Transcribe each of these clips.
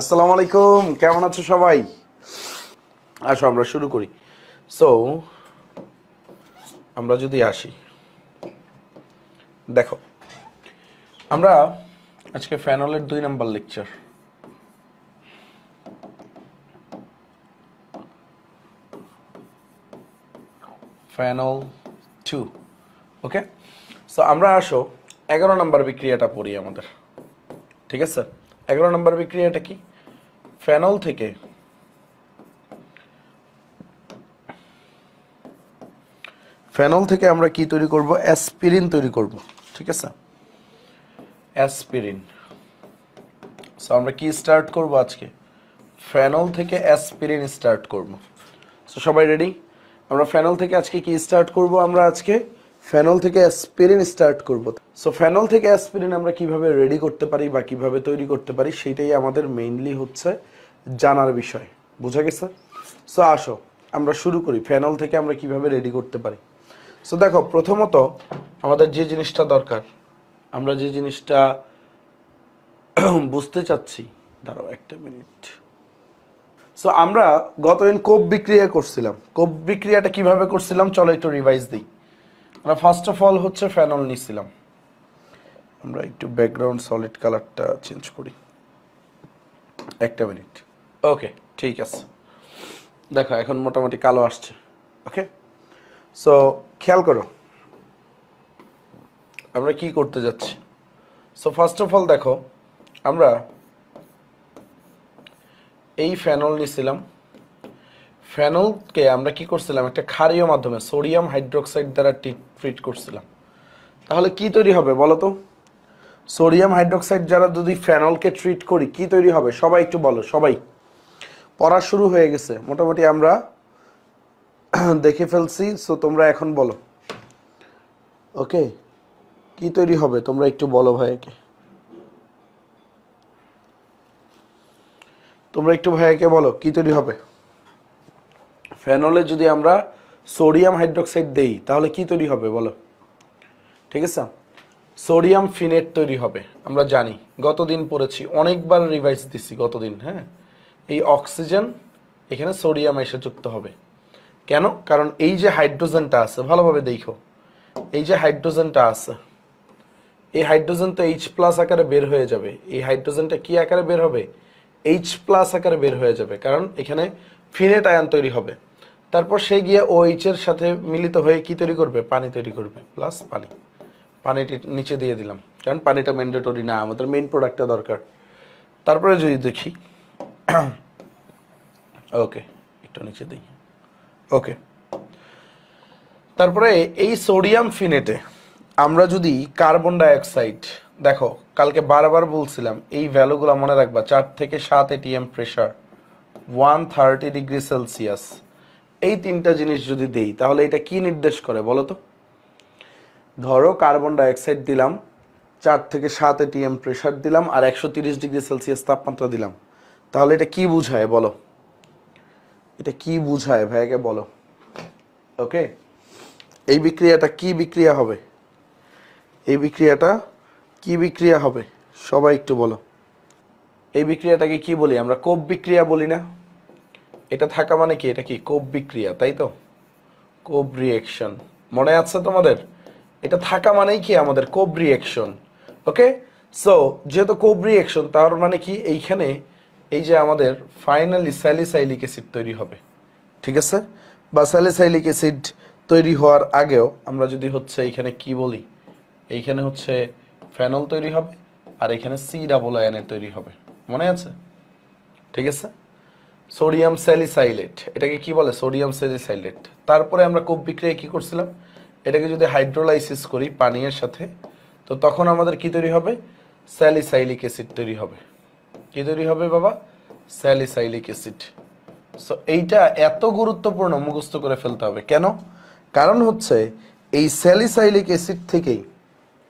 আসসালামু আলাইকুম কেমন আছো সবাই আসো আমরা শুরু করি সো আমরা যদি আসি দেখো আমরা আজকে ফ্যানলের দুই number lecture phenol two okay so আমরা আসো এগারো নাম্বার বিক্রিয়াটা পড়ি আমাদের ঠিক আছে এগারো নাম্বার বিক্রিয়াটা কি ফেনল থেকে ফেনল থেকে আমরা কি তৈরি করব অ্যাসপিরিন তৈরি করব ঠিক আছে অ্যাসপিরিন সো আমরা কি স্টার্ট করব আজকে ফেনল থেকে অ্যাসপিরিন স্টার্ট করব সো সবাই রেডি আমরা ফেনল থেকে আজকে কি স্টার্ট করব আমরা আজকে ফেনল থেকে অ্যাসপিরিন স্টার্ট করব সো ফেনল থেকে অ্যাসপিরিন আমরা কিভাবে রেডি করতে পারি বা কিভাবে তৈরি করতে পারি সেটাই আমাদের মেইনলি হচ্ছে জানার বিষয় বোঝা গেছে সো আসো আমরা শুরু করি ফ্যানল থেকে আমরা কিভাবে রেডি করতে পারি সো দেখো প্রথমত আমাদের যে জিনিসটা দরকার আমরা যে জিনিসটা বুঝতে চাচ্ছি দাঁড়াও একটা মিনিট সো আমরা গতদিন কোপ বিক্রিয়া করছিলাম কোপ বিক্রিয়াটা কিভাবে করছিলাম চলো একটু রিভাইজ দিই আমরা ফার্স্ট অফ অল হচ্ছে ফ্যানল নিছিলাম আমরা একটু ব্যাকগ্রাউন্ড সলিড কালারটা চেঞ্জ করি একটা মিনিট ওকে ঠিক আছে দেখো এখন মোটামুটি কালো আসছে ওকে সো খেয়াল করো আমরা কি করতে যাচ্ছি সো ফার্স্ট অফ অল দেখো আমরা এই ফ্যানল নিছিলাম ফ্যানলকে আমরা কি করছিলাম একটা ক্ষারীয় মাধ্যমে সোডিয়াম হাইড্রোক্সাইড দ্বারা ট্রিট করছিলাম তাহলে কি তৈরি হবে বলো তো সোডিয়াম হাইড্রোক্সাইড যারা যদি ফ্যানলকে ট্রিট করি কি তৈরি হবে সবাই একটু বলো সবাই পড়া শুরু হয়ে গেছে মোটামুটি আমরা দেখে ফেলছি সো তোমরা এখন বলো ওকে কি তৈরি হবে তোমরা একটু বলো ভাইয়াকে তোমরা একটু ভাইয়াকে বলো কি তৈরি হবে ফেনলে যদি আমরা সোডিয়াম হাইড্রোক্সাইড দেই তাহলে কি তৈরি হবে বলো ঠিক আছে সোডিয়াম ফিনেট তৈরি হবে আমরা জানি গতদিন পড়েছি অনেকবার রিভাইস দিছি গতদিন হ্যাঁ এই অক্সিজেন এখানে সোডিয়াম এসে যুক্ত হবে কেন কারণ এই যে হাইড্রোজেনটা আছে ভালোভাবে দেখো এই যে হাইড্রোজেনটা আছে এই হাইড্রোজেন তো এইচ প্লাস আকারে বের হয়ে যাবে এই হাইড্রোজেনটা কি আকারে বের হবে এইচ প্লাস আকারে বের হয়ে যাবে কারণ এখানে ফিনেট আয়ন তৈরি হবে তারপর সে গিয়ে ও এইচের সাথে মিলিত হয়ে কি তৈরি করবে পানি তৈরি করবে প্লাস পানি পানিটি নিচে দিয়ে দিলাম কারণ পানিটা ম্যান্ডেটরি না আমাদের মেইন প্রোডাক্টটা দরকার তারপরে যদি দেখি ওকে একটু নিচে দিই ওকে তারপরে এই সোডিয়াম ফিনেটে আমরা যদি কার্বন ডাইঅক্সাইড দেখো কালকে বারবার বলছিলাম এই ভ্যালুগুলো মনে রাখবা চার থেকে সাত ATM pressure one thirty degree Celsius এই তিনটা জিনিস যদি দেই তাহলে এটা কি নির্দেশ করে বলো তো ধরো কার্বন ডাইঅক্সাইড দিলাম চার থেকে সাত এটিএম প্রেশার দিলাম আর একশো তিরিশ ডিগ্রি সেলসিয়াস তাপমাত্রা দিলাম তাহলে এটা কি বুঝায় বলো এটা কি বুঝায় ভাইকে বলো ওকে এই বিক্রিয়াটা কি বিক্রিয়া হবে এই বিক্রিয়াটা কি বিক্রিয়া হবে সবাই একটু বলো এই বিক্রিয়াটাকে কি বলি আমরা কোপ বিক্রিয়া বলি না এটা থাকা মানে কি এটা কি কোপ বিক্রিয়া তাই তো কোপ রিয়েকশন মনে আছে তোমাদের এটা থাকা মানেই কি আমাদের কোপ রিয়েকশন ওকে সো যেহেতু কোপ রিয়েকশন তার মানে কি এইখানে এই যে আমাদের ফাইনালি স্যালিসাইলিক অ্যাসিড তৈরি হবে ঠিক আছে বা স্যালিসাইলিক অ্যাসিড তৈরি হওয়ার আগেও আমরা যদি হচ্ছে এইখানে কি বলি এইখানে হচ্ছে ফ্যানল তৈরি হবে আর এখানে সি ডাবল আয়নে তৈরি হবে মনে আছে ঠিক আছে সোডিয়াম স্যালিসাইলেট এটাকে কি বলে সোডিয়াম স্যালিসাইলেট তারপরে আমরা কোপ বিক্রিয়া কি করছিলাম এটাকে যদি হাইড্রোলাইসিস করি পানীয়ের সাথে তো তখন আমাদের কি তৈরি হবে স্যালিসাইলিক অ্যাসিড তৈরি হবে কি তৈরি হবে বাবা স্যালিসাইলিক অ্যাসিড সো এইটা এত গুরুত্বপূর্ণ মুখস্থ করে ফেলতে হবে কেন কারণ হচ্ছে এই স্যালিসাইলিক অ্যাসিড থেকেই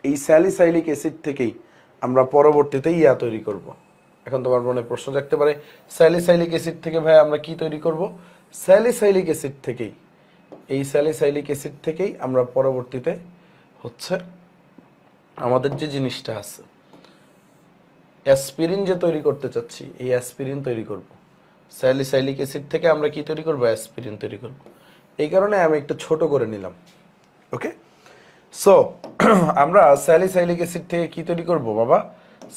এই স্যালিসাইলিক অ্যাসিড থেকেই আমরা পরবর্তীতে ইয়া তৈরি করব। এখন তোমার মনে প্রশ্ন থাকতে পারে স্যালিসাইলিক অ্যাসিড থেকে ভাই আমরা কি তৈরি করব স্যালিসাইলিক অ্যাসিড থেকেই এই স্যালিসাইলিক অ্যাসিড থেকেই আমরা পরবর্তীতে হচ্ছে আমাদের যে জিনিসটা আছে অ্যাসপিরিন যে তৈরি করতে চাচ্ছি এই অ্যাসপিরিন তৈরি করব স্যালিসাইলিক অ্যাসিড থেকে আমরা কি তৈরি করব অ্যাসপিরিন তৈরি করব এই কারণে আমি একটু ছোট করে নিলাম ওকে সো আমরা স্যালিসাইলিক অ্যাসিড থেকে কি তৈরি করব বাবা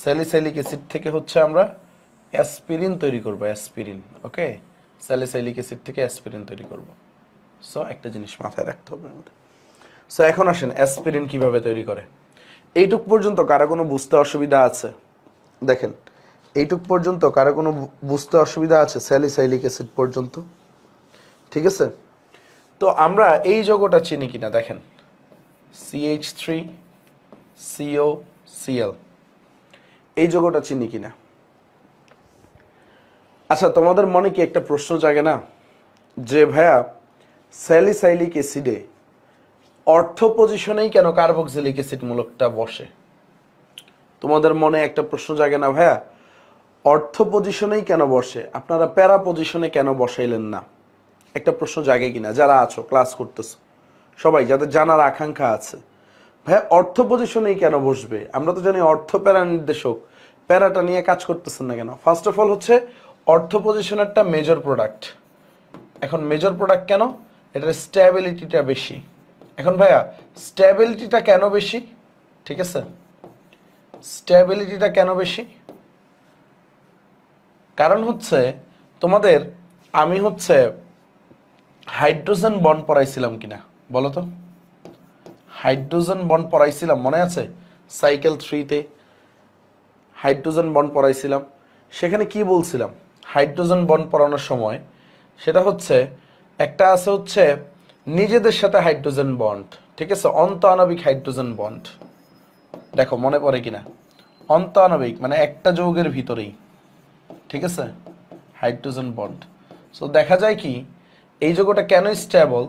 স্যালিসাইলিক অ্যাসিড থেকে হচ্ছে আমরা অ্যাসপিরিন তৈরি করব অ্যাসপিরিন ওকে স্যালিসাইলিক অ্যাসিড থেকে অ্যাসপিরিন তৈরি করব সো একটা জিনিস মাথায় রাখতে হবে আমাদের সো এখন আসেন অ্যাসপিরিন কিভাবে তৈরি করে এইটুক পর্যন্ত কারো কোনো বুঝতে অসুবিধা আছে দেখেন এইটুক পর্যন্ত কারো কোনো বুঝতে অসুবিধা আছে স্যালিসাইলিক অ্যাসিড পর্যন্ত ঠিক আছে তো আমরা এই যোগটা চিনি কিনা দেখেন সিএইচ থ্রি সিও সিএল এই যোগটা চিনি কিনা আচ্ছা তোমাদের মনে কি একটা প্রশ্ন জাগে না যে ভাইয়া স্যালিসাইলিক অ্যাসিডে অর্থ পজিশনেই কেন কার্বক্সিলিক অ্যাসিড মূলকটা বসে তোমাদের মনে একটা প্রশ্ন জাগে না ভাইয়া অর্থ পজিশনেই কেন বসে আপনারা প্যারা পজিশনে কেন বসাইলেন না একটা প্রশ্ন জাগে কিনা যারা আছো ক্লাস করতেছ সবাই যাদের জানার আকাঙ্ক্ষা আছে ভাইয়া অর্থ পজিশনেই কেন বসবে আমরা তো জানি অর্থ প্যারা নির্দেশক প্যারাটা নিয়ে কাজ করতেছেন না কেন ফার্স্ট অফ অল হচ্ছে অর্থ পজিশন একটা মেজর প্রোডাক্ট এখন মেজর প্রোডাক্ট কেন এটার স্ট্যাবিলিটিটা বেশি এখন ভাইয়া স্ট্যাবিলিটিটা কেন বেশি ঠিক আছে স্ট্যাবিলিটিটা কেন বেশি কারণ হচ্ছে তোমাদের আমি হচ্ছে হাইড্রোজেন বন্ড পড়াইছিলাম কিনা বলো তো হাইড্রোজেন বন্ড পড়াইছিলাম মনে আছে সাইকেল থ্রিতে হাইড্রোজেন বন্ড পড়াইছিলাম সেখানে কি বলছিলাম হাইড্রোজেন বন্ড পড়ানোর সময় সেটা হচ্ছে একটা আছে হচ্ছে নিজেদের সাথে হাইড্রোজেন বন্ড ঠিক আছে অন্ত আণবিক হাইড্রোজেন বন্ড দেখো মনে পড়ে কিনা অন্তানবিক মানে একটা যৌগের ভিতরেই ঠিক আছে হাইড্রোজেন বন্ড সো দেখা যায় কি এই যৌগটা কেন স্টেবল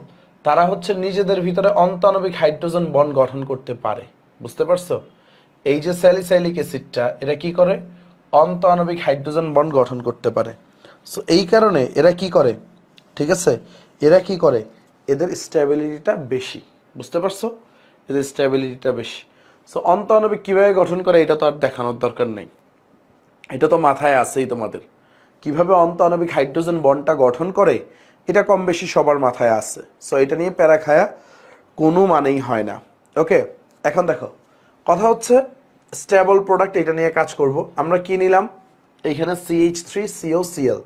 তারা হচ্ছে নিজেদের ভিতরে অন্তানবিক হাইড্রোজেন বন্ড গঠন করতে পারে বুঝতে পারছো এই যে স্যালিসাইলিক অ্যাসিডটা এটা কি করে অন্তানবিক হাইড্রোজেন বন্ড গঠন করতে পারে সো এই কারণে এরা কি করে ঠিক আছে এরা কি করে এদের স্ট্যাবিলিটিটা বেশি বুঝতে পারছো এদের স্ট্যাবিলিটিটা বেশি সো অন্তঃনবী কীভাবে গঠন করে এটা তো আর দেখানোর দরকার নেই এটা তো মাথায় আছেই তোমাদের কিভাবে অন্তঃনবিক হাইড্রোজেন বনটা গঠন করে এটা কম বেশি সবার মাথায় আছে সো এটা নিয়ে প্যারা খায়া কোনো মানেই হয় না ওকে এখন দেখো কথা হচ্ছে স্টেবল প্রোডাক্ট এটা নিয়ে কাজ করব আমরা কি নিলাম এইখানে CH three CO CL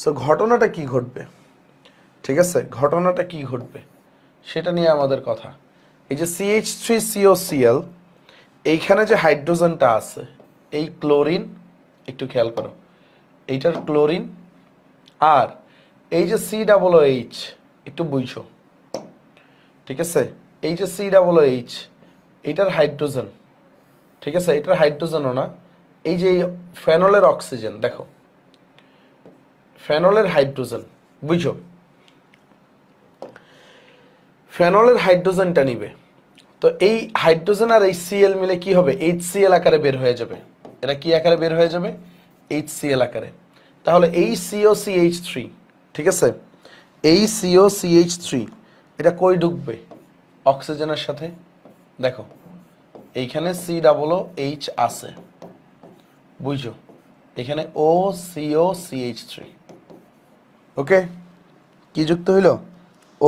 so ঘটনাটা কি ঘটবে ঠিক আছে ঘটনাটা কি ঘটবে সেটা নিয়ে আমাদের কথা এই যে সিএইচ থ্রি সিও সিএল এইখানে যে হাইড্রোজেনটা আছে এই ক্লোরিন একটু খেয়াল করো এইটার ক্লোরিন আর এই যে সি ডাবল এইচ একটু বুঝছো ঠিক আছে এই যে সি ডাবল এইচ এইটার হাইড্রোজেন ঠিক আছে এটার হাইড্রোজেনও না এই যে ফেনলের অক্সিজেন দেখো ফেনলের হাইড্রোজেন বুঝছো ফেনলের হাইড্রোজেনটা নিবে তো এই হাইড্রোজেন আর এই সিএল মিলে কি হবে এইচ সিএল আকারে বের হয়ে যাবে এটা কি আকারে বের হয়ে যাবে এইচ সিএল আকারে তাহলে এই সিও সিএইচ থ্রি ঠিক আছে এই সিও সিএইচ থ্রি এটা কই ঢুকবে অক্সিজেনের সাথে দেখো এইখানে সি ডাবল ও এইচ আছে বুঝছো এখানে O CO CH three okay কি যুক্ত হইল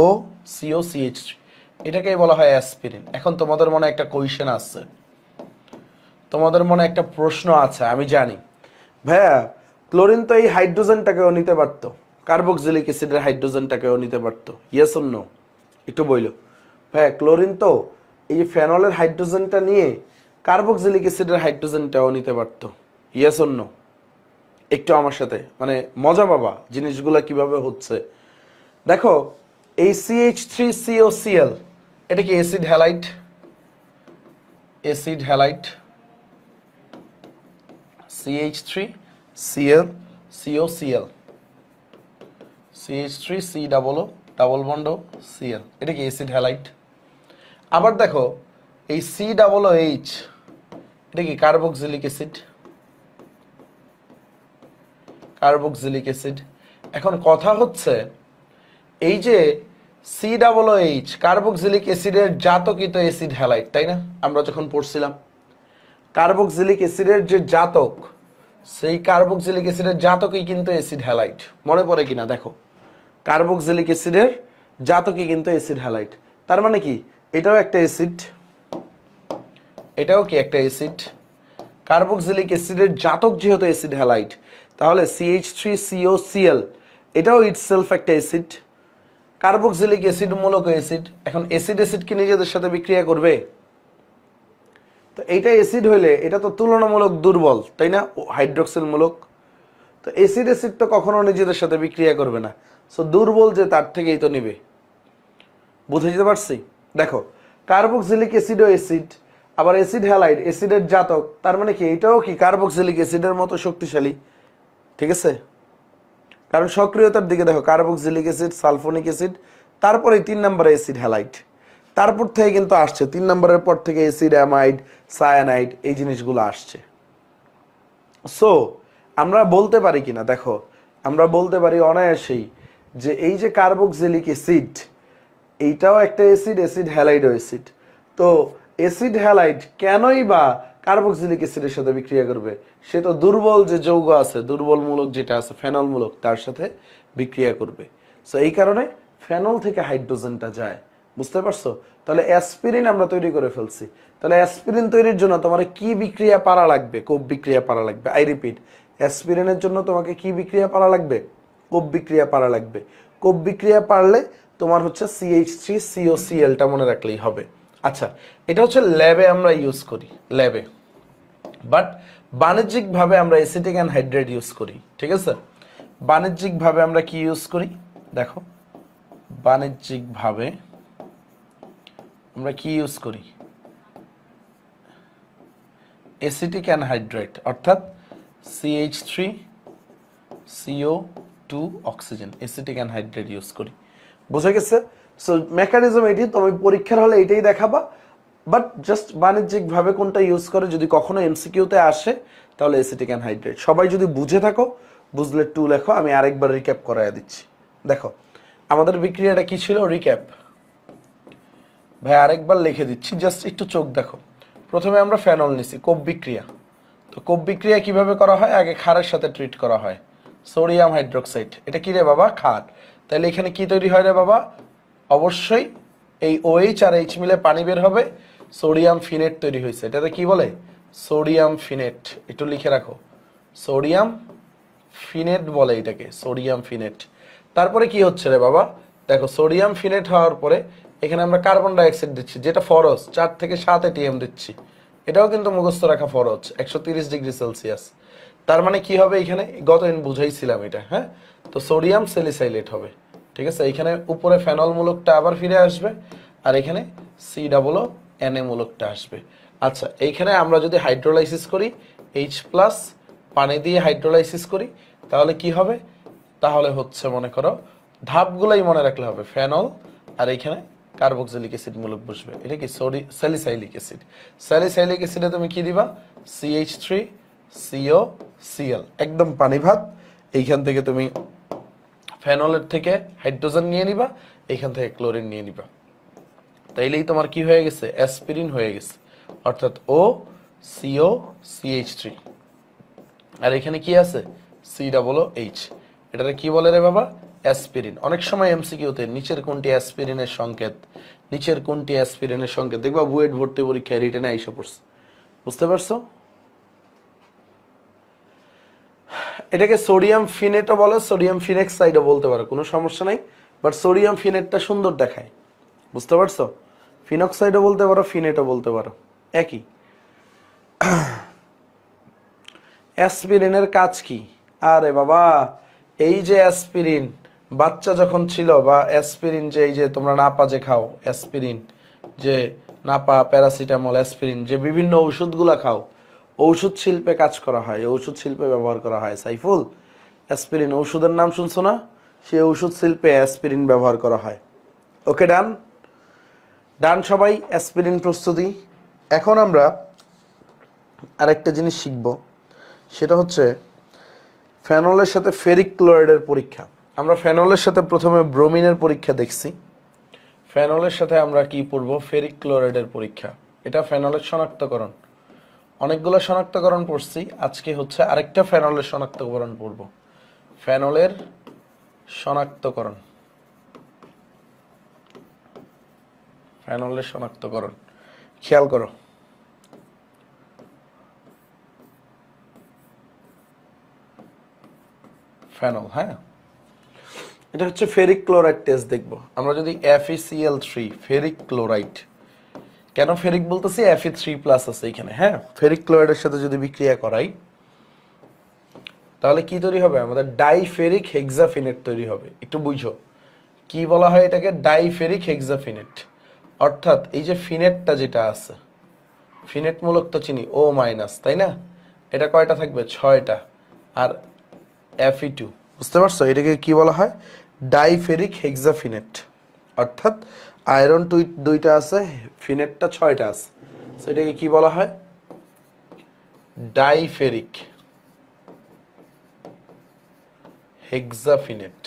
ও সিও সিএইচ থ্রি এটাকেই বলা হয় অ্যাসপিরিন এখন তোমাদের মনে একটা কোয়েশন আছে তোমাদের মনে একটা প্রশ্ন আছে আমি জানি ভাইয়া ক্লোরিন তো এই হাইড্রোজেনটাকেও নিতে পারত কার্বক্সিলিক অ্যাসিডের হাইড্রোজেনটাকেও নিতে পারত ইয়েস অন্য একটু বইল ভাইয়া ক্লোরিন তো এই ফেনলের হাইড্রোজেনটা নিয়ে কার্বক্সিলিক অ্যাসিডের হাইড্রোজেনটাও নিতে পারত ইয়েস অন্য একটু আমার সাথে মানে মজা পাবা জিনিসগুলো কিভাবে হচ্ছে দেখো এই সিএইচ থ্রি সিও সিএল এটা কি acid halide acid halide CH three CL CO CL CH three C double O double bond CL এটা কি অ্যাসিড হ্যালাইট আবার দেখো এই সি ডাবল ও এইচ এটা কি কার্বক্সিলিক অ্যাসিড কার্বক্সিলিক অ্যাসিড এখন কথা হচ্ছে এই যে সি ডাবল এইচ কার্বক্সিলিক অ্যাসিডের জাতকিত অ্যাসিড হ্যালাইট তাই না আমরা যখন পড়ছিলাম কার্বোক্সিলিক অ্যাসিডের যে জাতক সেই কার্বোক্সিলিক অ্যাসিডের জাতকই কিন্তু অ্যাসিড হ্যালাইট মনে পড়ে কিনা দেখো কার্বোক্সিলিক অ্যাসিডের জাতকই কিন্তু অ্যাসিড হ্যালাইট তার মানে কি এটাও একটা অ্যাসিড এটাও কি একটা অ্যাসিড কার্বোক্সিলিক অ্যাসিডের জাতক যেহেতু অ্যাসিড হ্যালাইট তাহলে সিএইচ থ্রি সিও সিএল এটাও ইটসেলফ একটা অ্যাসিড কার্বক্সিলিক অ্যাসিড মূলক অ্যাসিড এখন অ্যাসিড অ্যাসিড কি নিজেদের সাথে বিক্রিয়া করবে তো এইটা অ্যাসিড হইলে এটা তো তুলনামূলক দুর্বল তাই না হাইড্রোক্সিল মূলক তো অ্যাসিড অ্যাসিড তো কখনো নিজেদের সাথে বিক্রিয়া করবে না সো দুর্বল যে তার থেকেই তো নিবে বুঝে যেতে পারছি দেখো কার্বক্সিলিক অ্যাসিড ও অ্যাসিড আবার অ্যাসিড হ্যালাইড অ্যাসিডের জাতক তার মানে কি এটাও কি কার্বক্সিলিক অ্যাসিডের মতো শক্তিশালী ঠিক আছে কারণ সক্রিয়তার দিকে দেখো কার্বক্সিলিক অ্যাসিড সালফোনিক অ্যাসিড তারপরে তিন নম্বরে অ্যাসিড হ্যালাইট তারপর থেকে কিন্তু আসছে তিন নম্বরের পর থেকে অ্যাসিড অ্যামাইড সায়ানাইড এই জিনিসগুলো আসছে সো আমরা বলতে পারি কি না দেখো আমরা বলতে পারি অনায়াসেই যে এই যে কার্বক্সিলিক অ্যাসিড এইটাও একটা অ্যাসিড অ্যাসিড হ্যালাইডও অ্যাসিড তো অ্যাসিড হ্যালাইড কেনই বা কার্বক্সিলিক অ্যাসিডের সাথে বিক্রিয়া করবে সে তো দুর্বল যে যৌগ আছে দুর্বলমূলক যেটা আছে ফেনলমূলক তার সাথে বিক্রিয়া করবে সো এই কারণে ফেনল থেকে হাইড্রোজেনটা যায় বুঝতে পারছো তাহলে অ্যাসপিরিন আমরা তৈরি করে ফেলছি তাহলে অ্যাসপিরিন তৈরির জন্য তোমার কি বিক্রিয়া পারা লাগবে কোপ বিক্রিয়া পারা লাগবে আই রিপিট অ্যাসপিরিনের জন্য তোমাকে কি বিক্রিয়া পারা লাগবে কোপ বিক্রিয়া পারা লাগবে কোপ বিক্রিয়া পারলে তোমার হচ্ছে সিএইচ থ্রি সিও এলটা মনে রাখলেই হবে আচ্ছা এটা হচ্ছে ল্যাবে আমরা ইউজ করি ল্যাবে বাট বাণিজ্যিকভাবে আমরা এসিটিক অ্যানহাইড্রেট ইউজ করি ঠিক আছে বাণিজ্যিকভাবে আমরা কি ইউজ করি দেখো বাণিজ্যিকভাবে আমরা কি ইউজ করি এসিটিক অ্যানহাইড্রেট অর্থাৎ CH three CO two oxygen acetic anhydride use করি বোঝা গেছে সো মেকানিজম এটি তুমি পরীক্ষার হলে এটাই দেখাবা বাট জাস্ট বাণিজ্যিকভাবে কোনটা ইউজ করে যদি কখনো এমসিকিউতে আসে তাহলে এসিটিক অ্যানহাইড্রেট সবাই যদি বুঝে থাকো বুঝলে টু লেখো আমি আরেকবার রিক্যাপ করাই দিচ্ছি দেখো আমাদের বিক্রিয়াটা কি ছিল রিক্যাপ ভাই আরেকবার লিখে দিচ্ছি জাস্ট একটু চোখ দেখো প্রথমে আমরা ফ্যানল নিছি কোপ বিক্রিয়া তো কোপ বিক্রিয়া কিভাবে করা হয় আগে খারের সাথে ট্রিট করা হয় সোডিয়াম হাইড্রোক্সাইড এটা কি রে বাবা খার তাহলে এখানে কি তৈরি হয় রে বাবা অবশ্যই এই ওএইচ আর এইচ মিলে পানি বের হবে সোডিয়াম ফিনেট তৈরি হয়েছে এটাতে কি বলে সোডিয়াম ফিনেট একটু লিখে রাখো সোডিয়াম ফিনেট বলে এটাকে সোডিয়াম ফিনেট তারপরে কি হচ্ছে রে বাবা দেখো সোডিয়াম ফিনেট হওয়ার পরে এখানে আমরা কার্বন ডাইঅক্সাইড দিচ্ছি যেটা ফরজ চার থেকে সাত এটিএম দিচ্ছি এটাও কিন্তু মুখস্থ রাখা ফরজ একশো তিরিশ ডিগ্রি সেলসিয়াস তার মানে কি হবে এখানে গত দিন বুঝাইছিলাম এটা হ্যাঁ তো সোডিয়াম সেলিসাইলেট হবে ঠিক আছে এখানে উপরে মূলকটা আবার ফিরে আসবে আর এখানে সি ডাবলও অ্যানেমূলকটা আসবে আচ্ছা এইখানে আমরা যদি হাইড্রোলাইসিস করি এইচ প্লাস পানি দিয়ে হাইড্রোলাইসিস করি তাহলে কি হবে তাহলে হচ্ছে মনে করো ধাপগুলাই মনে রাখলে হবে ফেনল আর এইখানে কার্বক্সিলিক অ্যাসিড মূলক বসবে এটা কি সরি স্যালিসাইলিক অ্যাসিড স্যালিসাইলিক অ্যাসিডে তুমি কি দিবা সিএইচ থ্রি সিও সিএল একদম পানি ভাত এইখান থেকে তুমি ফেনলের থেকে হাইড্রোজেন নিয়ে নিবা এইখান থেকে ক্লোরিন নিয়ে নিবা তাইলেই তোমার কি হয়ে গেছে অ্যাসপিরিন হয়ে গেছে অর্থাৎ ও সিও সিএইচ থ্রি আর এখানে কি আছে সি ডাবল এইচ এটাকে কি বলে রে বাবা অ্যাসপিরিন অনেক সময় এমসিকিউতে নিচের কোনটি অ্যাসপিরিনের সংকেত নিচের কোনটি অ্যাসপিরিনের সংকেত দেখবা বুয়েট ভর্তি পরীক্ষায় রিটেনে এসে পড়ছে বুঝতে পারছো এটাকে সোডিয়াম ফিনেটও বলে সোডিয়াম ফিনেক্সাইডও বলতে পারো কোনো সমস্যা নাই বাট সোডিয়াম ফিনেটটা সুন্দর দেখায় বুঝতে পারছো ফিনক্সাইডও বলতে পারো ফিনেটও বলতে পারো একই অ্যাসপিরিনের কাজ কি আরে বাবা এই যে অ্যাসপিরিন বাচ্চা যখন ছিল বা অ্যাসপিরিন যে এই যে তোমরা নাপা যে খাও অ্যাসপিরিন যে নাপা প্যারাসিটামল অ্যাসপিরিন যে বিভিন্ন ওষুধগুলো খাও ঔষধ শিল্পে কাজ করা হয় ঔষধ শিল্পে ব্যবহার করা হয় সাইফুল অ্যাসপিরিন ওষুধের নাম শুনছো না সে ওষুধ শিল্পে অ্যাসপিরিন ব্যবহার করা হয় ওকে ডান ডান সবাই অ্যাসপিরিন প্রস্তুতি এখন আমরা আরেকটা জিনিস শিখব সেটা হচ্ছে ফ্যানলের সাথে ফেরিক ক্লোরাইডের পরীক্ষা আমরা ফ্যানলের সাথে প্রথমে ব্রোমিনের পরীক্ষা দেখছি ফ্যানলের সাথে আমরা কি পড়ব ফেরিক ক্লোরাইডের পরীক্ষা এটা ফ্যানলের শনাক্তকরণ অনেকগুলো শনাক্তকরণ পড়ছি আজকে হচ্ছে আরেকটা ফ্যানলের শনাক্তকরণ পড়ব ফ্যানলের শনাক্তকরণ শনাক্ত শনাক্তকরণ খেয়াল করো ফেনল হ্যাঁ এটা হচ্ছে ফেরিক ক্লোরাইড টেস্ট দেখব আমরা যদি F ECL three ferric chloride কেন ফেরিক বলতেছি এফি থ্রি প্লাস আছে এখানে হ্যাঁ ফেরিক ক্লোরাইডের সাথে যদি বিক্রিয়া করাই তাহলে কি তৈরি হবে আমাদের ডাইফেরিক হেক্সাফিনেট তৈরি হবে একটু বুঝো কি বলা হয় এটাকে ডাইফেরিক হেক্সাফিনেট অর্থাৎ এই যে ফিনেটটা যেটা আছে ফিনেট মূলক তো চিনি ও মাইনাস তাই না এটা কয়টা থাকবে ছয়টা আর ই টু বুঝতে পারছো এটাকে কি বলা হয় ডাইফেরিক হেক্সাফিনেট অর্থাৎ আয়রন টু দুইটা আছে ফিনেটটা ছয়টা আছে এটাকে কি বলা হয় ডাইফেরিক হেক্সাফিনেট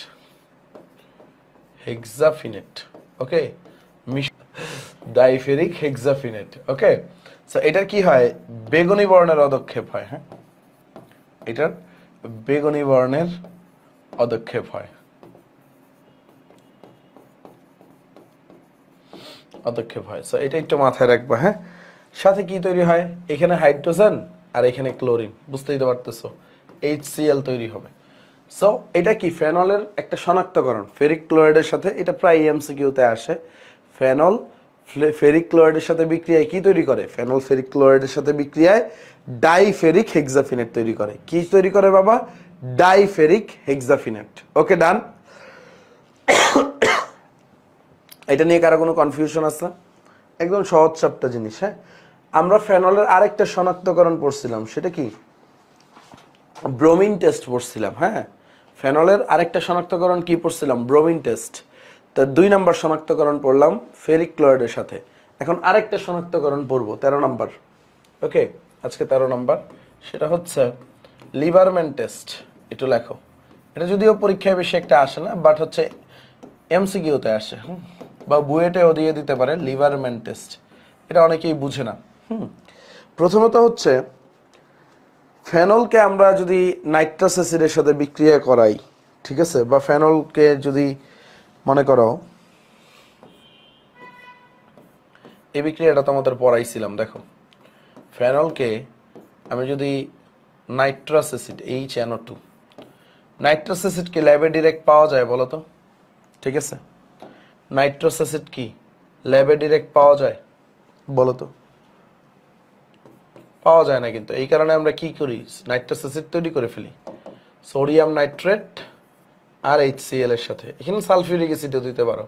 হেক্সাফিনেট ওকে ডাইফেরিক হেক্সাফিনেট ওকে সো এটার কি হয় বেগুনি বর্ণের অদক্ষেপ হয় হ্যাঁ এটার বেগুনি বর্ণের অদক্ষেপ হয় অদক্ষেপ হয় সো এটা একটু মাথায় রাখবো হ্যাঁ সাথে কি তৈরি হয় এখানে হাইড্রোজেন আর এখানে ক্লোরিন বুঝতেই তো পারতেছো এইচ সিএল তৈরি হবে সো এটা কি ফেনলের একটা শনাক্তকরণ ফেরিক ক্লোরাইডের সাথে এটা প্রায় এমসিকিউতে আসে ফেনল ফেরিক ক্লোরাইডের সাথে বিক্রিয়ায় কি তৈরি করে ফেনল ফেরিক ক্লোরাইডের সাথে বিক্রিয়ায় ডাইফেরিক হেক্সাফিনেট তৈরি করে কি তৈরি করে বাবা ডাইফেরিক হেক্সাফিনেট ওকে ডান এটা নিয়ে কারো কোনো কনফিউশন আছে একদম সহজ সাপটা জিনিস হ্যাঁ আমরা ফেনলের আরেকটা শনাক্তকরণ পড়ছিলাম সেটা কি ব্রোমিন টেস্ট পড়ছিলাম হ্যাঁ ফেনলের আরেকটা শনাক্তকরণ কি পড়ছিলাম ব্রোমিন টেস্ট তো দুই নম্বর শনাক্তকরণ পড়লাম ফেরিক ক্লোরাইডের সাথে এখন আরেকটা শনাক্তকরণ পড়বো তেরো নম্বর ওকে আজকে তেরো নম্বর সেটা হচ্ছে লিভারম্যান টেস্ট একটু লেখো এটা যদিও পরীক্ষায় বেশি একটা আসে না বাট হচ্ছে এমসিকিউতে আসে হুম বা বুয়েটেও দিয়ে দিতে পারে লিভারম্যান টেস্ট এটা অনেকেই বুঝে না হুম প্রথমত হচ্ছে ফেনলকে আমরা যদি নাইট্রাস অ্যাসিডের সাথে বিক্রিয়া করাই ঠিক আছে বা ফেনলকে যদি মনে করো এই বিক্রিয়াটা তোমাদের পড়াইছিলাম দেখো ফেনলকে আমি যদি নাইট্রাস অ্যাসিড এইচ চ্যানো টু নাইট্রাস অ্যাসিড কি ল্যাবে ডিরেক্ট পাওয়া যায় বলো তো ঠিক আছে নাইট্রাস অ্যাসিড কি ল্যাবে ডিরেক্ট পাওয়া যায় বলো তো পাওয়া যায় না কিন্তু এই কারণে আমরা কি করি নাইট্রাস অ্যাসিড তৈরি করে ফেলি সোডিয়াম নাইট্রেট আর এইচ সিএল এর সাথে এখানে সালফিউরিক অ্যাসিডও দিতে পারো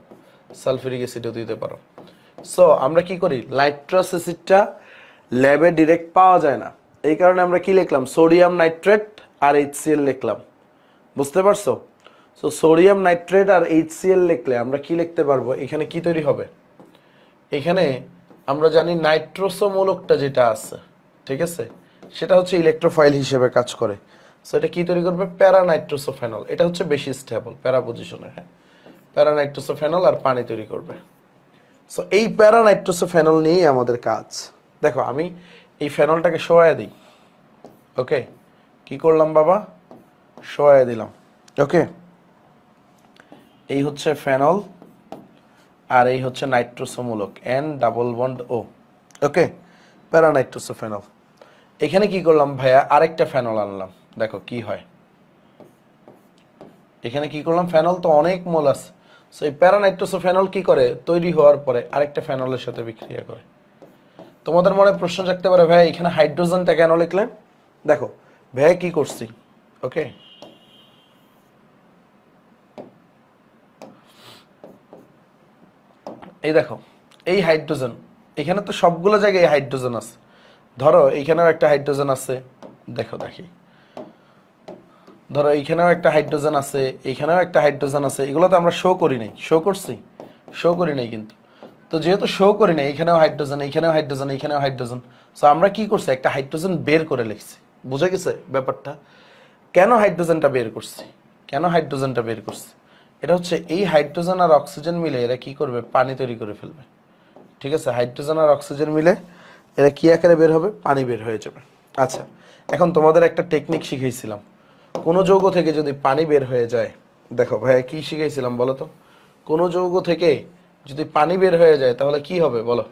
সালফিউরিক অ্যাসিডও দিতে পারো সো আমরা কি করি লাইট্রাস অ্যাসিডটা ল্যাবে ডিরেক্ট পাওয়া যায় না এই কারণে আমরা কি লিখলাম সোডিয়াম নাইট্রেট আর এইচ এল লিখলাম বুঝতে পারছো সো সোডিয়াম নাইট্রেট আর এইচ এল লিখলে আমরা কি লিখতে পারবো এখানে কি তৈরি হবে এখানে আমরা জানি নাইট্রোসমূলকটা যেটা আছে ঠিক আছে সেটা হচ্ছে ইলেকট্রোফাইল হিসেবে কাজ করে সো এটা কি তৈরি করবে প্যারানাইট্রোসোফেনল এটা হচ্ছে বেশি স্টেবল প্যারা পজিশনে হ্যাঁ প্যারানাইট্রোসোফেনল আর পানি তৈরি করবে সো এই প্যারানাইট্রোসোফেনল নিয়েই আমাদের কাজ দেখো আমি এই ফেনলটাকে শোয়ায় দিই ওকে কি করলাম বাবা শোয়ায় দিলাম ওকে এই হচ্ছে ফেনল আর এই হচ্ছে নাইট্রোসোমূলক N double bond O okay paranitrosophenol এখানে কি করলাম ভাইয়া আরেকটা ফেনল আনলাম দেখো কি হয় এখানে কি করলাম ফেনল তো অনেক মোল আছে সো এই প্যারানাইট্রোসোফেনল কি করে তৈরি হওয়ার পরে আরেকটা ফেনলের সাথে বিক্রিয়া করে তোমাদের মনে প্রশ্ন থাকতে পারে ভাই এখানে হাইড্রোজেনটা কেন লিখলেন দেখো ভাই কি করছি ওকে এই দেখো এই হাইড্রোজেন এখানে তো সবগুলো জায়গায় হাইড্রোজেন আছে ধরো এইখানেও একটা হাইড্রোজেন আছে দেখো দেখি ধরো এইখানেও একটা হাইড্রোজেন আছে এইখানেও একটা হাইড্রোজেন আছে এগুলো তো আমরা শো করি নাই শো করছি শো করি নাই কিন্তু তো যেহেতু শো করি নাই এখানেও হাইড্রোজেন এইখানেও হাইড্রোজেন এখানেও হাইড্রোজেন সো আমরা কি করছি একটা হাইড্রোজেন বের করে লিখছি বুঝে গেছে ব্যাপারটা কেন হাইড্রোজেনটা বের করছি কেন হাইড্রোজেনটা বের করছি এটা হচ্ছে এই হাইড্রোজেন আর অক্সিজেন মিলে এরা কি করবে পানি তৈরি করে ফেলবে ঠিক আছে হাইড্রোজেন আর অক্সিজেন মিলে এরা কি আকারে বের হবে পানি বের হয়ে যাবে আচ্ছা এখন তোমাদের একটা টেকনিক শিখিয়েছিলাম কোনো যৌগ থেকে যদি পানি বের হয়ে যায় দেখো ভাইয়া কি শিখেছিলাম বলো তো কোনো যৌগ থেকে যদি পানি বের হয়ে যায় তাহলে কি হবে বলো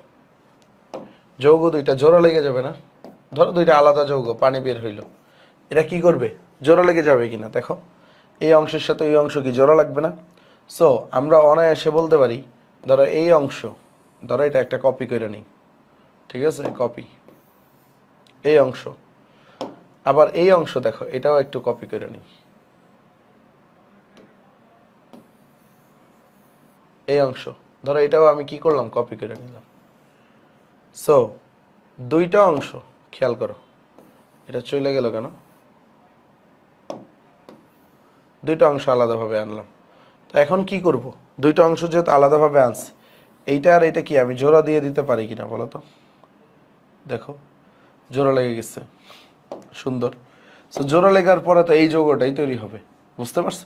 যৌগ দুইটা জোড়া লেগে যাবে না ধরো দুইটা আলাদা যৌগ পানি বের হইল এটা কি করবে জোড়া লেগে যাবে কিনা দেখো এই অংশের সাথে এই অংশ কি জোড়া লাগবে না সো আমরা অনায়াসে বলতে পারি ধরো এই অংশ ধরো এটা একটা কপি করে নিই ঠিক আছে কপি এই অংশ আবার এই অংশ দেখো এটাও একটু কপি করে নিই এই অংশ ধরো এটাও আমি কি করলাম কপি করে নিলাম সো দুইটা অংশ খেয়াল করো এটা চলে গেল কেন দুইটা অংশ আলাদাভাবে আনলাম তো এখন কি করব দুইটা অংশ যেহেতু আলাদাভাবে আনছে এইটা আর এটা কি আমি জোড়া দিয়ে দিতে পারি কিনা বলো তো দেখো জোড়া লেগে গেছে সুন্দর সো জোড়া লেগার পরে তো এই যৌগটাই তৈরি হবে বুঝতে পারছো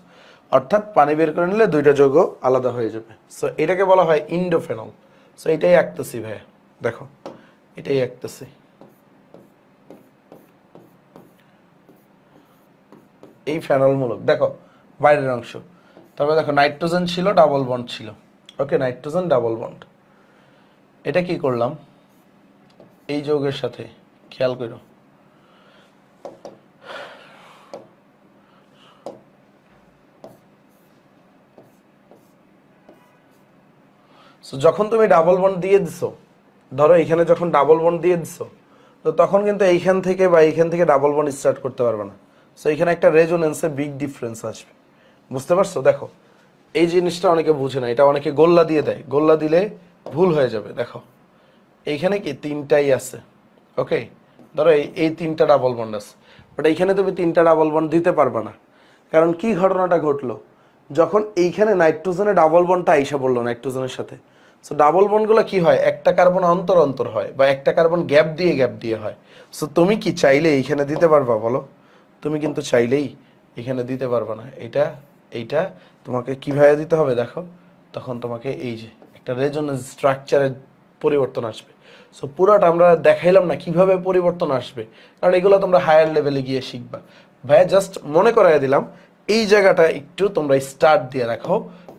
অর্থাৎ পানি বের করে নিলে দুইটা যৌগ আলাদা হয়ে যাবে সো এটাকে বলা হয় ইন্ডোফেনল সো এটাই আঁকতেছি ভাইয়া দেখো এটাই আঁকতেছি এই ফেনল মূলক দেখো বাইরের অংশ তবে দেখো নাইট্রোজেন ছিল ডাবল বন্ড ছিল ওকে নাইট্রোজেন ডাবল বন্ড এটা কি করলাম এই যৌগের সাথে খেয়াল করো সো যখন তুমি ডাবল বন্ড দিয়ে দিছো ধরো এখানে যখন ডাবল বন্ড দিয়ে দিছো তো তখন কিন্তু এইখান থেকে বা এইখান থেকে ডাবল বন্ড স্টার্ট করতে পারবে না সো এখানে একটা রেজোনেন্সে বিগ ডিফারেন্স আসবে বুঝতে পারছো দেখো এই জিনিসটা অনেকে বুঝে না এটা অনেকে গোল্লা দিয়ে দেয় গোল্লা দিলে ভুল হয়ে যাবে দেখো এইখানে কি তিনটাই আছে ওকে ধরো এই এই তিনটা ডাবল বন্ড আছে বাট এইখানে তুমি তিনটা ডাবল বন্ড দিতে পারবে না কারণ কি ঘটনাটা ঘটলো যখন এইখানে নাইট্রোজেনের ডাবল বন্ডটা আইসা বললো নাইট্রোজেনের সাথে সো ডাবল বনগুলো কি হয় একটা কার্বন অন্তর অন্তর হয় বা একটা কার্বন গ্যাপ দিয়ে গ্যাপ দিয়ে হয় সো তুমি কি চাইলে এইখানে দিতে পারবা বলো তুমি কিন্তু চাইলেই এখানে দিতে পারবে না এটা এইটা তোমাকে কীভাবে দিতে হবে দেখো তখন তোমাকে এই যে একটা রেজনেন্স স্ট্রাকচারের পরিবর্তন আসবে সো পুরাটা আমরা দেখাইলাম না কিভাবে পরিবর্তন আসবে কারণ এগুলো তোমরা হায়ার লেভেলে গিয়ে শিখবা ভাইয়া জাস্ট মনে করাই দিলাম এই জায়গাটা একটু তোমরা স্টার্ট দিয়ে রাখো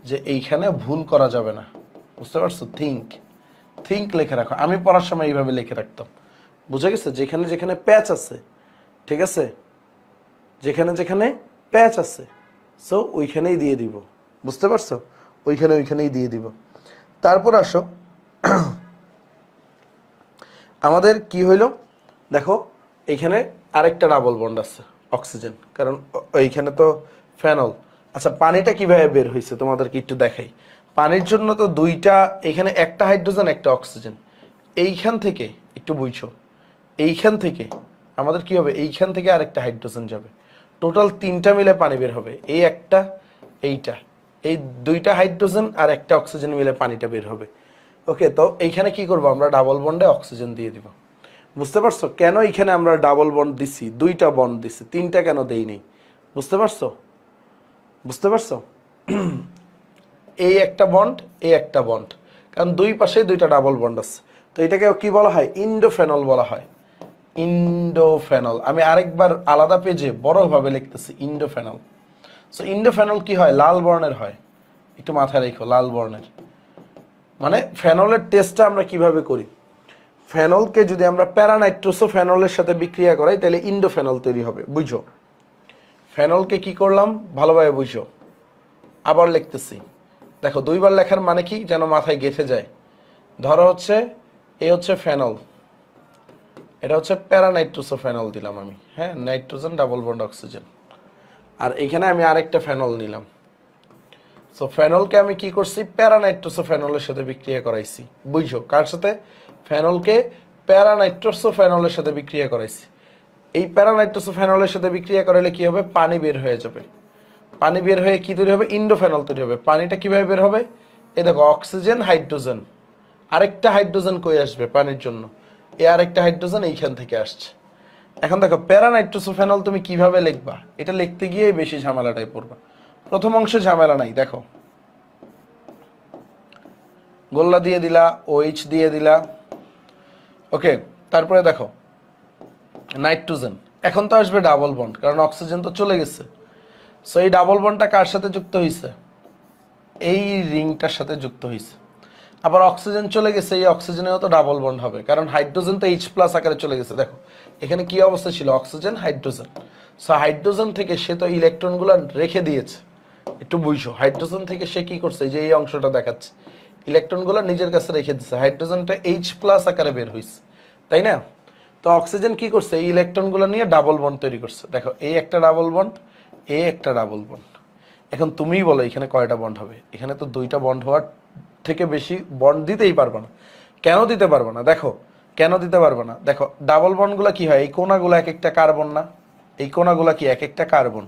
যে এইখানে ভুল করা যাবে না বুঝতে পারছো থিঙ্ক থিঙ্ক লিখে রাখো আমি পড়ার সময় এইভাবে লিখে রাখতাম বুঝে গেছে যেখানে যেখানে প্যাচ আছে ঠিক আছে যেখানে যেখানে প্যাচ আছে সো ওইখানেই দিয়ে দিব বুঝতে পারছো ওইখানে ওইখানেই দিয়ে দিব তারপর আসো আমাদের কি হইল দেখো এখানে আরেকটা ডাবল বন্ড আছে অক্সিজেন কারণ এইখানে তো ফ্যানল আচ্ছা পানিটা কিভাবে বের হয়েছে তোমাদেরকে একটু দেখাই পানির জন্য তো দুইটা এখানে একটা হাইড্রোজেন একটা অক্সিজেন এইখান থেকে একটু বুঝছো এইখান থেকে আমাদের কি হবে এইখান থেকে আরেকটা হাইড্রোজেন যাবে টোটাল তিনটা মিলে পানি বের হবে এই একটা এইটা এই দুইটা হাইড্রোজেন আর একটা অক্সিজেন মিলে পানিটা বের হবে ওকে তো এইখানে কি করব আমরা ডাবল বন্ডে অক্সিজেন দিয়ে দিব বুঝতে পারছো কেন এখানে আমরা ডাবল বন্ড দিছি দুইটা বন্ড দিছি তিনটা কেন দেই নেই বুঝতে পারছো বুঝতে পারছো এই একটা বন্ড এই একটা বন্ড কারণ দুই পাশে দুইটা ডাবল বন্ড আছে তো এটাকে কি বলা হয় ইন্ডোফেনল বলা হয় ইন্ডোফেনল আমি আরেকবার আলাদা পেজে বড়ভাবে লিখতেছি ইন্ডোফেনল সো ইন্ডোফেনল কি হয় লাল বর্ণের হয় একটু মাথায় রেখো লাল বর্ণের মানে ফেনলের টেস্টটা আমরা কিভাবে করি ফেনলকে যদি আমরা প্যারানাইট্রোসো ফেনলের সাথে বিক্রিয়া করাই তাহলে ইন্ডোফেনল তৈরি হবে বুঝো ফেনলকে কি করলাম ভালোভাবে বুঝো আবার লিখতেছি দেখো দুইবার লেখার মানে কি যেন মাথায় গেঁথে যায় ধরো হচ্ছে এ হচ্ছে ফেনল এটা হচ্ছে ফেনল দিলাম আমি হ্যাঁ নাইট্রোজেন ডাবল বন্ড অক্সিজেন আর এখানে আমি আরেকটা ফেনল নিলাম সো ফেনলকে আমি কি করছি ফেনলের সাথে বিক্রিয়া করাইছি বুঝো কার সাথে ফেনলকে ফেনলের সাথে বিক্রিয়া করাইছি এই ফেনলের সাথে বিক্রিয়া করালে কি হবে পানি বের হয়ে যাবে পানি বের হয়ে কি তৈরি হবে ইন্ডোফেনল তৈরি হবে পানিটা কিভাবে বের হবে এ দেখো অক্সিজেন হাইড্রোজেন আরেকটা হাইড্রোজেন কই আসবে পানির জন্য এ আরেকটা হাইড্রোজেন এইখান থেকে আসছে এখন দেখো প্যারানাইট্রোসোফেনল তুমি কিভাবে লিখবা এটা লিখতে গিয়ে বেশি ঝামেলাটাই পড়বা প্রথম অংশে ঝামেলা নাই দেখো গোল্লা দিয়ে দিলা ওইচ দিয়ে দিলা ওকে তারপরে দেখো নাইট্রোজেন এখন তো আসবে ডাবল বন্ড কারণ অক্সিজেন তো চলে গেছে সো এই ডাবল বন্ডটা কার সাথে যুক্ত হয়েছে এই রিংটার সাথে যুক্ত হয়েছে আবার অক্সিজেন চলে গেছে এই অক্সিজেনেও তো ডাবল বন্ড হবে কারণ হাইড্রোজেন তো এইচ প্লাস আকারে চলে গেছে দেখো এখানে কি অবস্থা ছিল অক্সিজেন হাইড্রোজেন সো হাইড্রোজেন থেকে সে তো ইলেকট্রনগুলো রেখে দিয়েছে একটু বুঝো হাইড্রোজেন থেকে সে কি করছে যে এই অংশটা দেখাচ্ছে ইলেকট্রনগুলো নিজের কাছে রেখে দিচ্ছে হাইড্রোজেনটা এইচ প্লাস আকারে বের হয়েছে তাই না তো অক্সিজেন কি করছে এই ইলেকট্রনগুলো নিয়ে ডাবল বন্ড তৈরি করছে দেখো এই একটা ডাবল বন্ড এ একটা ডাবল বন্ড এখন তুমিই বলো এখানে কয়টা বন্ড হবে এখানে তো দুইটা বন্ড হওয়ার থেকে বেশি বন্ড দিতেই পারবো না কেন দিতে পারবো না দেখো কেন দিতে পারবো না দেখো ডাবল বন্ডগুলো কি হয় এই কোনাগুলো এক একটা কার্বন না এই কোনাগুলো কি এক একটা কার্বন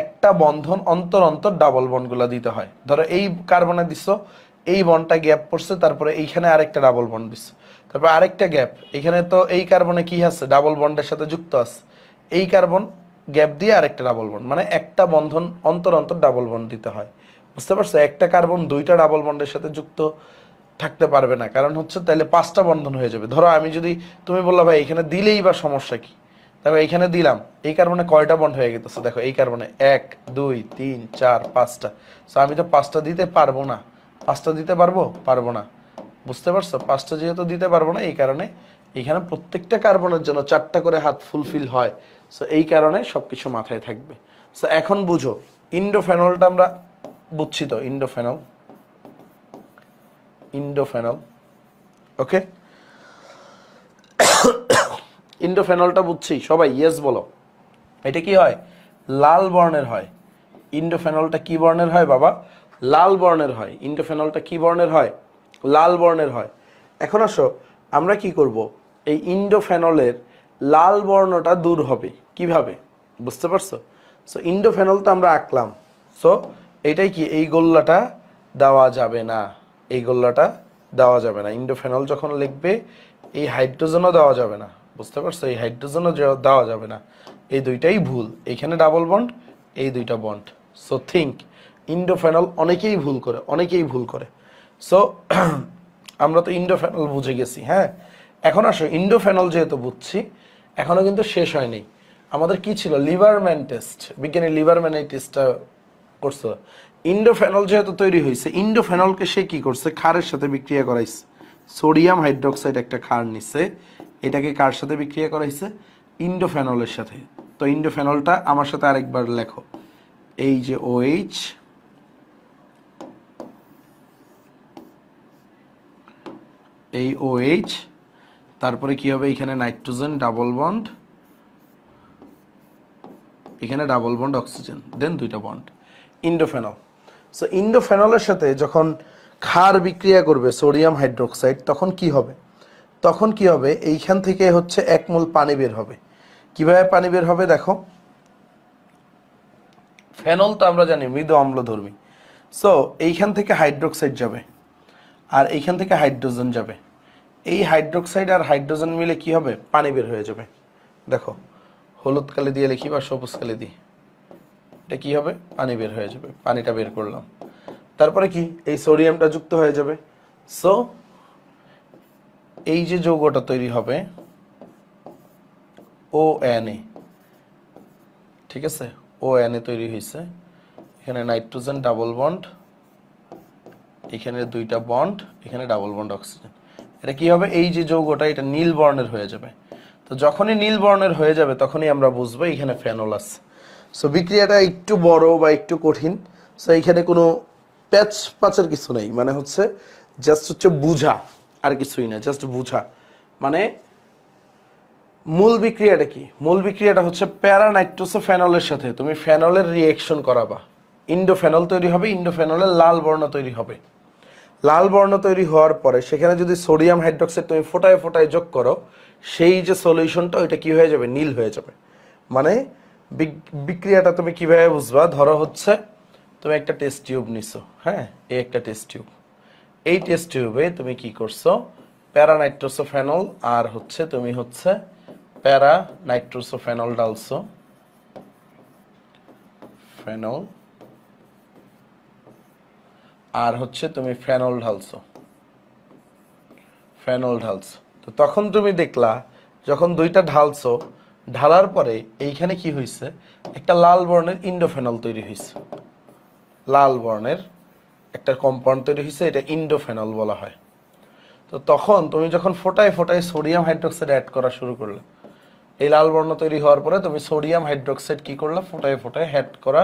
একটা বন্ধন অন্তর অন্তর ডাবল বন্ডগুলো দিতে হয় ধরো এই কার্বনে দিচ্ছ এই বন্ডটা গ্যাপ পড়ছে তারপরে এইখানে আরেকটা ডাবল বন্ড দিচ্ছ তারপরে আরেকটা গ্যাপ এখানে তো এই কার্বনে কি আছে ডাবল বন্ডের সাথে যুক্ত আছে এই কার্বন গ্যাপ দিয়ে আরেকটা ডাবল বন্ড মানে একটা বন্ধন অন্তর অন্তর ডাবল বন্ড দিতে হয় বুঝতে পারছো একটা কার্বন দুইটা ডাবল বন্ডের সাথে যুক্ত থাকতে পারবে না কারণ হচ্ছে তাহলে পাঁচটা বন্ধন হয়ে যাবে ধরো আমি যদি তুমি বললো ভাই এখানে দিলেই বা সমস্যা কি দেখো এখানে দিলাম এই কার্বনে কয়টা বন্ড হয়ে গেছে দেখো এই কার্বনে এক দুই তিন চার পাঁচটা সো আমি তো পাঁচটা দিতে পারবো না পাঁচটা দিতে পারবো পারবো না বুঝতে পারছো পাঁচটা যেহেতু দিতে পারবো না এই কারণে এখানে প্রত্যেকটা কার্বনের জন্য চারটা করে হাত ফুলফিল হয় সো এই কারণে সব কিছু মাথায় থাকবে সো এখন বুঝো ইন্ডোফেনলটা আমরা বুঝছি তো ইন্ডোফেনল ইন্ডোফেনল ওকে ইন্ডোফেনলটা বুঝছি সবাই ইয়েস বলো এটা কি হয় লাল বর্ণের হয় ইন্ডোফেনলটা কি বর্ণের হয় বাবা লাল বর্ণের হয় ইন্ডোফেনলটা কি বর্ণের হয় লাল বর্ণের হয় এখন আসো আমরা কি করব এই ইন্ডোফেনলের লাল বর্ণটা দূর হবে কিভাবে বুঝতে পারছো সো ইন্ডোফেনল তো আমরা আঁকলাম সো এটাই কি এই গোল্লাটা দেওয়া যাবে না এই গোল্লাটা দেওয়া যাবে না ইন্ডোফেনল যখন লিখবে এই হাইড্রোজেনও দেওয়া যাবে না বুঝতে পারছো এই হাইড্রোজেনও দেওয়া যাবে না এই দুইটাই ভুল এখানে ডাবল বন্ড এই দুইটা বন্ড সো থিঙ্ক ইন্ডোফেনল অনেকেই ভুল করে অনেকেই ভুল করে সো আমরা তো ইন্ডোফেনল বুঝে গেছি হ্যাঁ এখন আসো ইন্ডোফেনল যেহেতু বুঝছি এখনও কিন্তু শেষ হয়নি আমাদের কি ছিল লিভারম্যান টেস্ট বিজ্ঞানী লিভারম্যান এই টেস্টটা করছে ইন্ডোফেনল যেহেতু তৈরি হয়েছে ইন্ডোফেনলকে সে কি করছে খারের সাথে বিক্রিয়া করাইছে সোডিয়াম হাইড্রোক্সাইড একটা খার নিছে এটাকে কার সাথে বিক্রিয়া করাইছে ইন্ডোফেনলের সাথে তো ইন্ডোফেনলটা আমার সাথে আরেকবার লেখো এই যে ওএইচ এই ওএইচ তারপরে কি হবে এখানে নাইট্রোজেন ডাবল বন্ড এখানে ডাবল বন্ড অক্সিজেন দেন দুইটা বন্ড ইন্ডোফেনল সো ইন্ডোফেনলের সাথে যখন ক্ষার বিক্রিয়া করবে সোডিয়াম হাইড্রোক্সাইড তখন কি হবে তখন কি হবে এইখান থেকে হচ্ছে একমূল পানি বের হবে কিভাবে পানি বের হবে দেখো ফেনল তো আমরা জানি মৃদ অম্লধর্মী সো এইখান থেকে হাইড্রোক্সাইড যাবে আর এইখান থেকে হাইড্রোজেন যাবে এই হাইড্রোক্সাইড আর হাইড্রোজেন মিলে কি হবে পানি বের হয়ে যাবে দেখো হলুদ কালি দিয়ে লিখি বা সবুজ কালি দিই এটা কী হবে পানি বের হয়ে যাবে পানিটা বের করলাম তারপরে কি এই সোডিয়ামটা যুক্ত হয়ে যাবে সো এই যে যৌগটা তৈরি হবে ও এ ঠিক আছে ও এনএ তৈরি হয়েছে এখানে নাইট্রোজেন ডাবল বন্ড এখানে দুইটা বন্ড এখানে ডাবল বন্ড অক্সিজেন এটা কি হবে এই যে যৌগটা এটা নীল বর্ণের হয়ে যাবে তো যখনই নীল বর্ণের হয়ে যাবে তখনই আমরা বুঝবো এখানে ফেনল আছে সো বিক্রিয়াটা একটু বড় বা একটু কঠিন সো এখানে কোনো প্যাচ পাচের কিছু নেই মানে হচ্ছে জাস্ট হচ্ছে বুঝা আর কিছুই না জাস্ট বুঝা মানে মূল বিক্রিয়াটা কি মূল বিক্রিয়াটা হচ্ছে প্যারানাইট্রোসো ফেনলের সাথে তুমি ফেনলের রিয়েকশন করাবা ইন্ডোফেনল তৈরি হবে ইন্ডোফেনলের লাল বর্ণ তৈরি হবে লাল বর্ণ তৈরি হওয়ার পরে সেখানে যদি সোডিয়াম হাইড্রক্সাইড তুমি ফোটায় ফোটায় যোগ করো সেই যে সলিউশনটা ওইটা কি হয়ে যাবে নীল হয়ে যাবে মানে বিক্রিয়াটা তুমি কিভাবে বুঝবা ধরো হচ্ছে তুমি একটা টেস্ট টিউব নিছো হ্যাঁ এই একটা টেস্ট টিউব এই টেস্ট টিউবে তুমি কি করছো প্যারা নাইট্রোসোফেনল আর হচ্ছে তুমি হচ্ছে প্যারা নাইট্রোসোফেনল ডালছো ফেনল আর হচ্ছে তুমি ফেনল ঢালছো ফেনল ঢালছো তো তখন তুমি দেখলা যখন দুইটা ঢালছো ঢালার পরে এইখানে কি হয়েছে একটা লাল বর্ণের ইন্ডোফেনল তৈরি হয়েছে লাল বর্ণের একটা কম্পাউন্ড তৈরি হয়েছে এটা ইন্ডোফেনল বলা হয় তো তখন তুমি যখন ফোটায় ফোটায় সোডিয়াম হাইড্রোক্সাইড অ্যাড করা শুরু করলে এই লাল বর্ণ তৈরি হওয়ার পরে তুমি সোডিয়াম হাইড্রোক্সাইড কি করলা ফোটায় ফোটায় হ্যাড করা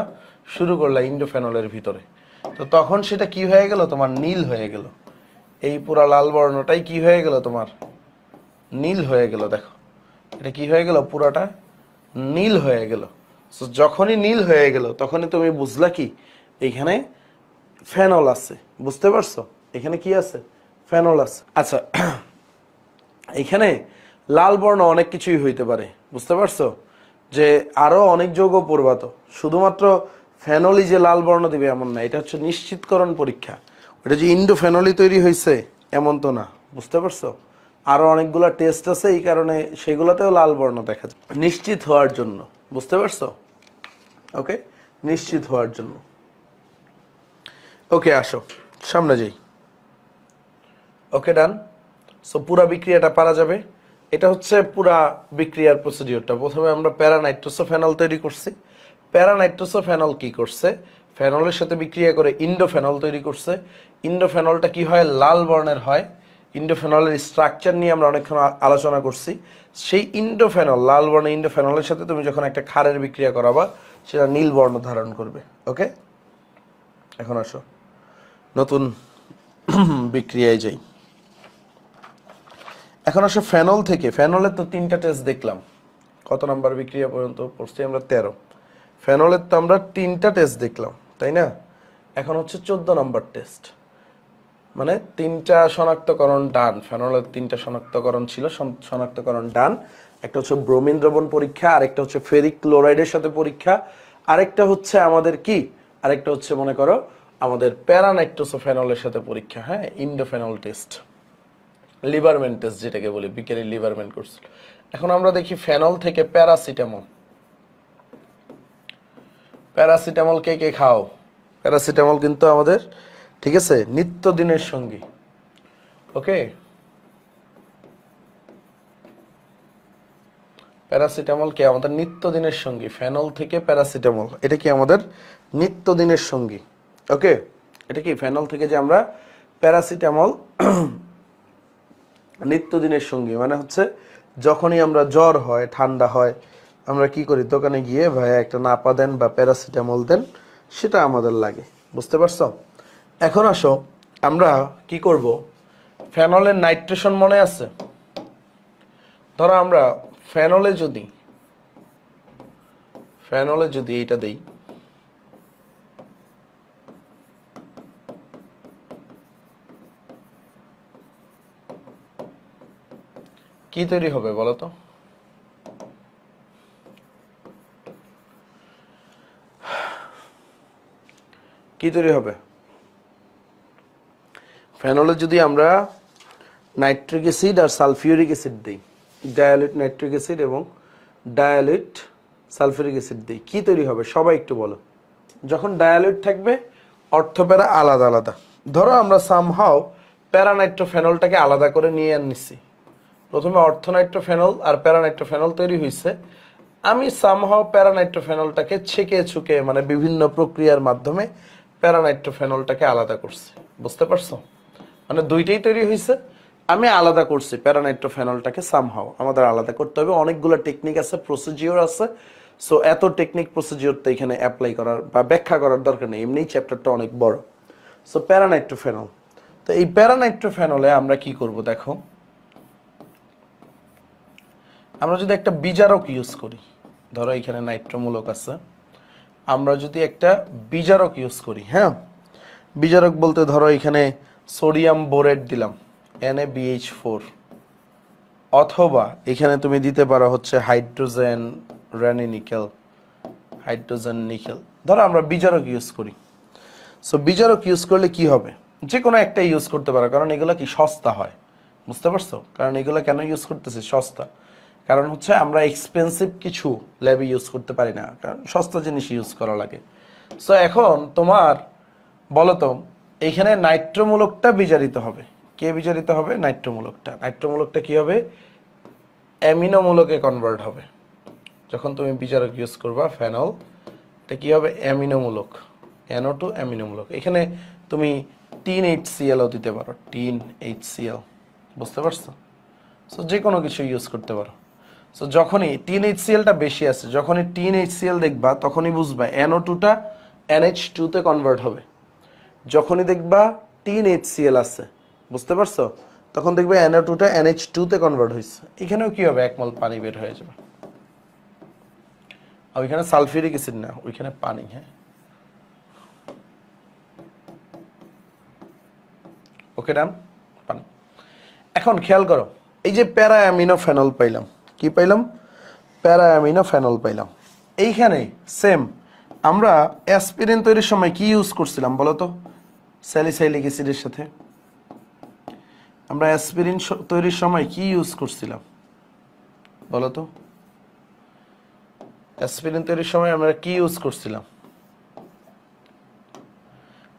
শুরু করলে ইন্ডোফেনলের ভিতরে তো তখন সেটা কি হয়ে গেল তোমার নীল হয়ে গেল এই পুরা লাল বর্ণটাই কি হয়ে গেল তোমার নীল হয়ে গেল দেখো এটা কি হয়ে গেল পুরাটা নীল হয়ে গেল সো যখনই নীল হয়ে গেল তখনই তুমি বুঝলা কি এখানে ফেনল আছে বুঝতে পারছো এখানে কি আছে ফেনল আছে আচ্ছা এখানে লাল বর্ণ অনেক কিছুই হইতে পারে বুঝতে পারছো যে আরো অনেক যৌগ পূর্বাত শুধুমাত্র ফেনলি যে লাল বর্ণ দিবে এমন না এটা হচ্ছে নিশ্চিতকরণ পরীক্ষা ওটা যে ইন্ডো ফেনলি তৈরি হয়েছে এমন তো না বুঝতে পারছো আরও অনেকগুলো টেস্ট আছে এই কারণে সেগুলোতেও লাল বর্ণ দেখা যায় নিশ্চিত হওয়ার জন্য বুঝতে পারছো ওকে নিশ্চিত হওয়ার জন্য ওকে আসো সামনে যাই ওকে ডান সো পুরা বিক্রিয়াটা পারা যাবে এটা হচ্ছে পুরা বিক্রিয়ার প্রসিডিওরটা প্রথমে আমরা ফেনল তৈরি করছি ফেনল কি করছে ফেনলের সাথে বিক্রিয়া করে ইন্ডোফেনল তৈরি করছে ইন্ডোফেনলটা কি হয় লাল বর্ণের হয় ইন্ডোফেনলের স্ট্রাকচার নিয়ে আমরা অনেকক্ষণ আলোচনা করছি সেই ইন্ডোফেনল লাল বর্ণের ইন্ডোফেনলের সাথে তুমি যখন একটা খারের বিক্রিয়া করাবা সেটা নীল বর্ণ ধারণ করবে ওকে এখন আসো নতুন বিক্রিয়ায় যাই এখন আসো ফেনল থেকে ফেনলের তো তিনটা টেস্ট দেখলাম কত নাম্বার বিক্রিয়া পর্যন্ত পড়ছি আমরা তেরো ফেনলের তো আমরা তিনটা টেস্ট দেখলাম তাই না এখন হচ্ছে চোদ্দ নাম্বার টেস্ট মানে তিনটা শনাক্তকরণ ডান ফেনলের তিনটা শনাক্তকরণ ছিল শনাক্তকরণ ডান একটা হচ্ছে ব্রোমিন পরীক্ষা আরেকটা হচ্ছে ফেরিক ক্লোরাইডের সাথে পরীক্ষা আরেকটা হচ্ছে আমাদের কি আরেকটা হচ্ছে মনে করো আমাদের প্যারানাইট্রোসোফেনলের সাথে পরীক্ষা হ্যাঁ ইন্ডোফেনল টেস্ট লিভারমেন্ট টেস্ট যেটাকে বলি বিকেলে লিভারমেন্ট করছিল এখন আমরা দেখি ফেনল থেকে প্যারাসিটামল প্যারাসিটামল কে কে খাও প্যারাসিটামল কিন্তু আমাদের ঠিক আছে নিত্য দিনের সঙ্গী ওকে প্যারাসিটামল কি আমাদের নিত্য দিনের সঙ্গী ফেনল থেকে প্যারাসিটামল এটা কি আমাদের নিত্য দিনের সঙ্গী ওকে এটা কি ফেনল থেকে যে আমরা প্যারাসিটামল নিত্য দিনের সঙ্গী মানে হচ্ছে যখনই আমরা জ্বর হয় ঠান্ডা হয় আমরা কি করি দোকানে গিয়ে ভাইয়া একটা নাপা দেন বা প্যারাসিটামল দেন সেটা আমাদের লাগে বুঝতে পারছো এখন আসো আমরা কি করব ফ্যানলের নাইট্রেশন মনে আছে ধরো আমরা ফ্যানলে যদি ফ্যানলে যদি এইটা দেই কি তৈরি হবে বলতো কি তৈরি হবে ফেনলে যদি আমরা নাইট্রিক অ্যাসিড আর সালফিউরিক অ্যাসিড দিই ডায়ালিট নাইট্রিক অ্যাসিড এবং ডায়ালিট সালফিউরিক অ্যাসিড দিই কী তৈরি হবে সবাই একটু বলো যখন ডায়ালিট থাকবে অর্থ প্যারা আলাদা আলাদা ধরো আমরা সামহাও প্যারানাইট্রোফেনলটাকে আলাদা করে নিয়ে আনিছি প্রথমে অর্থনাইট্রোফেনল আর প্যারানাইট্রোফেনল তৈরি হয়েছে আমি সামহাও প্যারানাইট্রোফেনলটাকে ছেঁকে ছুকে মানে বিভিন্ন প্রক্রিয়ার মাধ্যমে প্যারানাইট্রোফেনলটাকে আলাদা করছি বুঝতে পারছো মানে দুইটাই তৈরি হয়েছে আমি আলাদা করছি প্যারানাইট্রোফেনলটাকে সামহাও আমাদের আলাদা করতে হবে অনেকগুলো টেকনিক আছে প্রসিজিওর আছে সো এত টেকনিক প্রসিজিওর তো এখানে অ্যাপ্লাই করার বা ব্যাখ্যা করার দরকার নেই এমনি চ্যাপ্টারটা অনেক বড় সো প্যারানাইট্রোফেনল তো এই প্যারানাইট্রোফেনলে আমরা কি করব দেখো আমরা যদি একটা বিজারক ইউজ করি ধরো এখানে নাইট্রোমূলক আছে আমরা যদি একটা বিজারক ইউজ করি হ্যাঁ বিজারক বলতে ধরো এখানে সোডিয়াম বোরেট দিলাম এন বিএইচ ফোর অথবা এখানে তুমি দিতে পারো হচ্ছে hydrogen Raney nickel hydrogen nickel ধরো আমরা বিজারক ইউজ করি সো বিজারক ইউজ করলে কি হবে যে কোনো একটা ইউজ করতে পারো কারণ এগুলো কি সস্তা হয় বুঝতে পারছো কারণ এগুলো কেন ইউজ করতেছে সস্তা কারণ হচ্ছে আমরা এক্সপেন্সিভ কিছু ল্যাবে ইউজ করতে পারি না কারণ সস্তা জিনিস ইউজ করা লাগে সো এখন তোমার বলো তো এখানে নাইট্রোমূলকটা বিচারিত হবে কে বিচারিত হবে নাইট্রোমূলকটা নাইট্রোমূলকটা কি হবে অ্যামিনোমূলকে কনভার্ট হবে যখন তুমি বিচারক ইউজ করবা ফ্যানল এটা কী হবে অ্যামিনোমূলক অ্যানো টু অ্যামিনোমূলক এখানে তুমি টিন এইচ সিএলও দিতে পারো টিন এইচ সিএল বুঝতে পারছো সো যে কোনো কিছু ইউজ করতে পারো সো যখনই টিন এইচ সিএলটা বেশি আছে যখনই টিন এইচ সিএল দেখবা তখনই বুঝবা অ্যানো টুটা এনএইচ টুতে কনভার্ট হবে যখনই দেখবা টিন এইচ সিএল আছে বুঝতে পারছো তখন দেখবে এন এনও টুটা টু টুতে কনভার্ট হয়েছে এখানেও কি হবে একমল পানি বের হয়ে যাবে আর ওইখানে সালফিউরিক অ্যাসিড না ওইখানে পানি হ্যাঁ ওকে ডান পানি এখন খেয়াল করো এই যে প্যারায়ামিনো ফেনল পাইলাম কি পাইলাম প্যারায়ামিনো ফেনল পাইলাম এইখানে সেম আমরা অ্যাসপিরিন তৈরির সময় কি ইউজ করছিলাম বলো তো স্যালিসাইলিক অ্যাসিডের সাথে আমরা অ্যাসপিরিন তৈরির সময় কি ইউজ করছিলাম বলো তো অ্যাসপিরিন তৈরির সময় আমরা কি ইউজ করছিলাম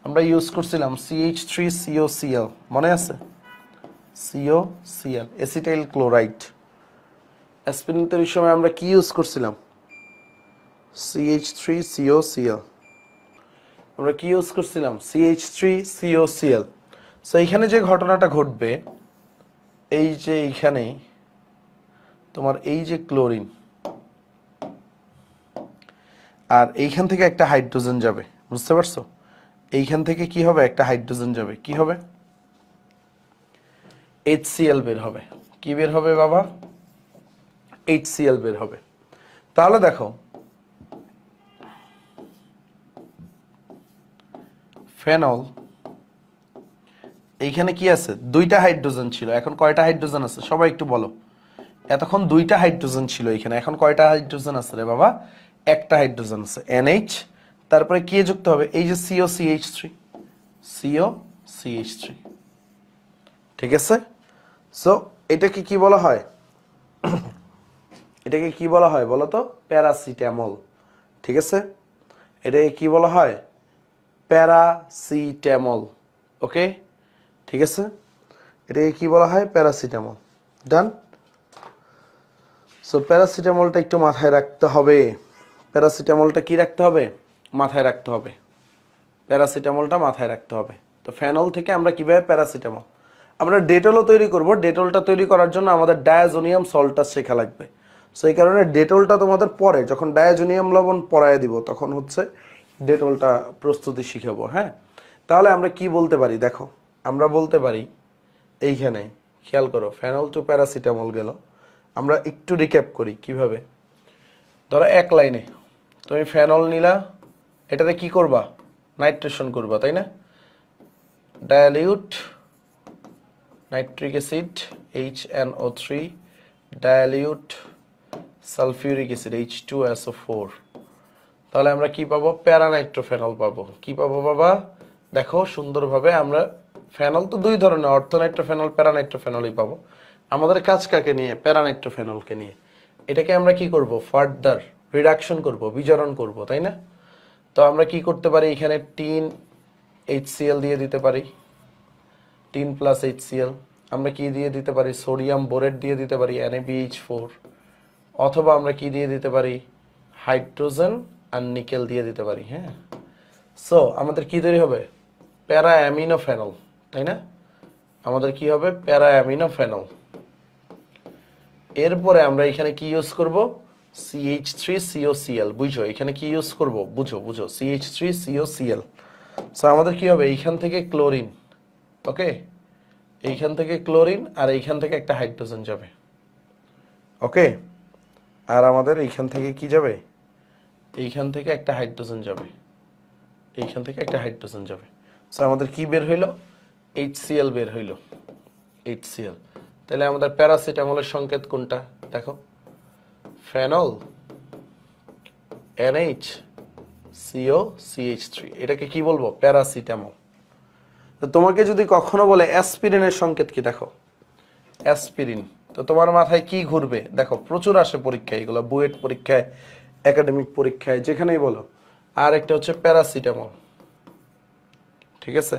আমরা ইউজ করছিলাম সিএইচ থ্রি সিও সিএল মনে আছে CO CL acetyl chloride aspirin তৈরির সময় আমরা কি ইউজ করছিলাম সিএইচ থ্রি সিও সিএল আমরা কি ইউজ করছিলাম সিএইচ থ্রি সিওসিএল সো এইখানে যে ঘটনাটা ঘটবে এই যে এইখানে তোমার এই যে ক্লোরিন আর এইখান থেকে একটা হাইড্রোজেন যাবে বুঝতে পারছো এইখান থেকে কি হবে একটা হাইড্রোজেন যাবে কি হবে HCl বের হবে কি বের হবে বাবা HCl বের হবে তাহলে দেখো ফেনল এইখানে কি আছে দুইটা হাইড্রোজেন ছিল এখন কয়টা হাইড্রোজেন আছে সবাই একটু বলো এতক্ষণ দুইটা হাইড্রোজেন ছিল এখানে এখন কয়টা হাইড্রোজেন আছে রে বাবা একটা হাইড্রোজেন আছে এনএইচ তারপরে কে যুক্ত হবে এই যে CO CH three CO CH three ঠিক আছে সো এটাকে কি বলা হয় এটাকে কি বলা হয় বলো তো প্যারাসিটামল ঠিক আছে এটাকে কি বলা হয় প্যারাসিটামল ওকে ঠিক আছে এটাকে কি বলা হয় প্যারাসিটামল ডান সো প্যারাসিটামলটা একটু মাথায় রাখতে হবে প্যারাসিটামলটা কি রাখতে হবে মাথায় রাখতে হবে প্যারাসিটামলটা মাথায় রাখতে হবে তো ফ্যানল থেকে আমরা কিভাবে প্যারাসিটামল আমরা ডেটলও তৈরি করব ডেটলটা তৈরি করার জন্য আমাদের ডায়াজোনিয়াম সল্টটা শেখা লাগবে সো এই কারণে ডেটলটা তোমাদের পরে যখন ডায়াজোনিয়াম লবণ পরায় দিব তখন হচ্ছে ডেটলটা প্রস্তুতি শিখাবো হ্যাঁ তাহলে আমরা কি বলতে পারি দেখো আমরা বলতে পারি এইখানে খেয়াল করো ফ্যানল টু প্যারাসিটামল গেল আমরা একটু রিক্যাপ করি কিভাবে ধরো এক লাইনে তুমি ফ্যানল নিলা এটাতে কি করবা নাইট্রেশন করবা তাই না dilute nitric acid H N O three dilute sulphuric acid H two SO four তাহলে আমরা কি পাবো প্যারানাইট্রোফেনল পাবো কি পাবো বাবা দেখো সুন্দরভাবে আমরা ফেনল তো দুই ধরনের অর্থনাইট্রোফেনল প্যারানাইট্রোফেনলই পাবো আমাদের কাজ কাকে নিয়ে প্যারানাইট্রোফেনলকে নিয়ে এটাকে আমরা কি করব ফার্দার রিডাকশন করব বিজরণ করব তাই না তো আমরা কি করতে পারি এখানে টিন এইচসিএল দিয়ে দিতে পারি টিন প্লাস এইচসিএল আমরা কি দিয়ে দিতে পারি সোডিয়াম বোরেট দিয়ে দিতে পারি এনএবিএইচ ফোর অথবা আমরা কি দিয়ে দিতে পারি হাইড্রোজেন আর নিকেল দিয়ে দিতে পারি হ্যাঁ সো আমাদের কি তৈরি হবে প্যারা অ্যামিনোফেনল তাই না আমাদের কি হবে প্যারা অ্যামিনোফেনল এরপরে আমরা এখানে কি ইউজ করব সিএইচ থ্রি সিওসিএল বুঝো এখানে কি ইউজ করব বুঝো বুঝো সিএইচ থ্রি সিওসিএল সো আমাদের কি হবে এইখান থেকে ক্লোরিন ওকে এইখান থেকে ক্লোরিন আর এইখান থেকে একটা হাইড্রোজেন যাবে ওকে আর আমাদের এইখান থেকে কি যাবে এইখান থেকে একটা হাইড্রোজেন যাবে এইখান থেকে একটা হাইড্রোজেন যাবে সো আমাদের কি বের হইল এইচ সিএল বের হইল এইচ সিএল তাহলে আমাদের প্যারাসিটামলের সংকেত কোনটা দেখো phenol NH CO CH three এটাকে কি বলবো প্যারাসিটামল তো তোমাকে যদি কখনো বলে অ্যাসপিরিনের সংকেত কি দেখো অ্যাসপিরিন তো তোমার মাথায় কি ঘুরবে দেখো প্রচুর আসে পরীক্ষায় এগুলো বুয়েট পরীক্ষায় একাডেমিক পরীক্ষায় যেখানেই বলো আর একটা হচ্ছে প্যারাসিটামল ঠিক আছে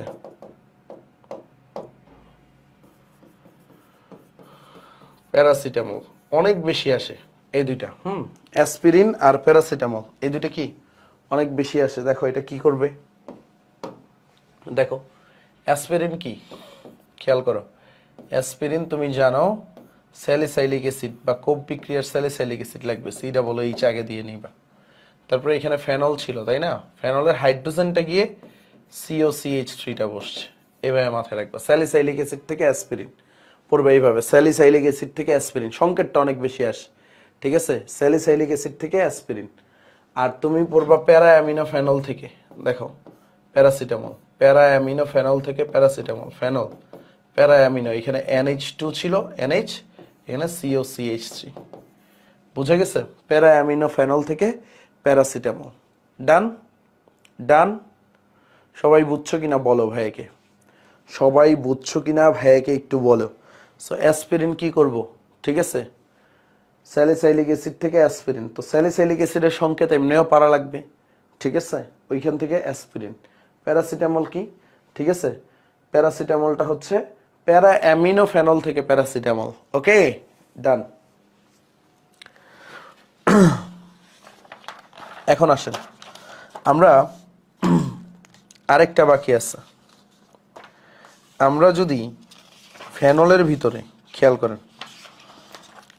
প্যারাসিটামল অনেক বেশি আসে এই দুইটা হুম অ্যাসপিরিন আর প্যারাসিটামল এই দুইটা কি অনেক বেশি আসে দেখো এটা কি করবে দেখো অ্যাসপিরিন কি খেয়াল করো অ্যাসপিরিন তুমি জানো স্যালিসাইলিক অ্যাসিড বা কোপ বিক্রিয়ার স্যালিসাইলিক অ্যাসিড লাগবে সি ডাবল এইচ আগে দিয়ে নিবা তারপরে এখানে ফেনল ছিল তাই না ফেনলের হাইড্রোজেনটা গিয়ে সিও সিএইচ থ্রিটা বসছে এভাবে মাথায় রাখবো স্যালিসাইলিক অ্যাসিড থেকে অ্যাসপিরিন পড়বে এইভাবে স্যালিসাইলিক অ্যাসিড থেকে অ্যাসপিরিন সংকেতটা অনেক বেশি আসে ঠিক আছে স্যালিসাইলিক অ্যাসিড থেকে অ্যাসপিরিন আর তুমি পড়বা ফ্যানল থেকে দেখো প্যারাসিটামল প্যারা অ্যামিনো ফ্যানল থেকে প্যারাসিটামল ফেনল অ্যামিনো এখানে এনএইচ টু ছিল এনএইচ এখানে সিও সিএইচ থ্রি বুঝে গেছে প্যারাঅ্যামিনোফেনল থেকে প্যারাসিটামল ডান ডান সবাই বুঝছো কিনা বলো ভাইয়াকে সবাই বুঝছো কিনা ভাইয়াকে একটু বলো সো অ্যাসপিরিন কি করব ঠিক আছে স্যালিসাইলিক অ্যাসিড থেকে অ্যাসপিরিন তো স্যালিসাইলিক অ্যাসিডের সংকেত এমনিও পারা লাগবে ঠিক আছে ওইখান থেকে অ্যাসপিরিন প্যারাসিটামল কি ঠিক আছে প্যারাসিটামলটা হচ্ছে প্যারা অ্যামিনোফেনল থেকে প্যারাসিটামল ওকে ডান এখন আসেন আমরা আরেকটা বাকি আছে আমরা যদি ফেনলের ভিতরে খেয়াল করেন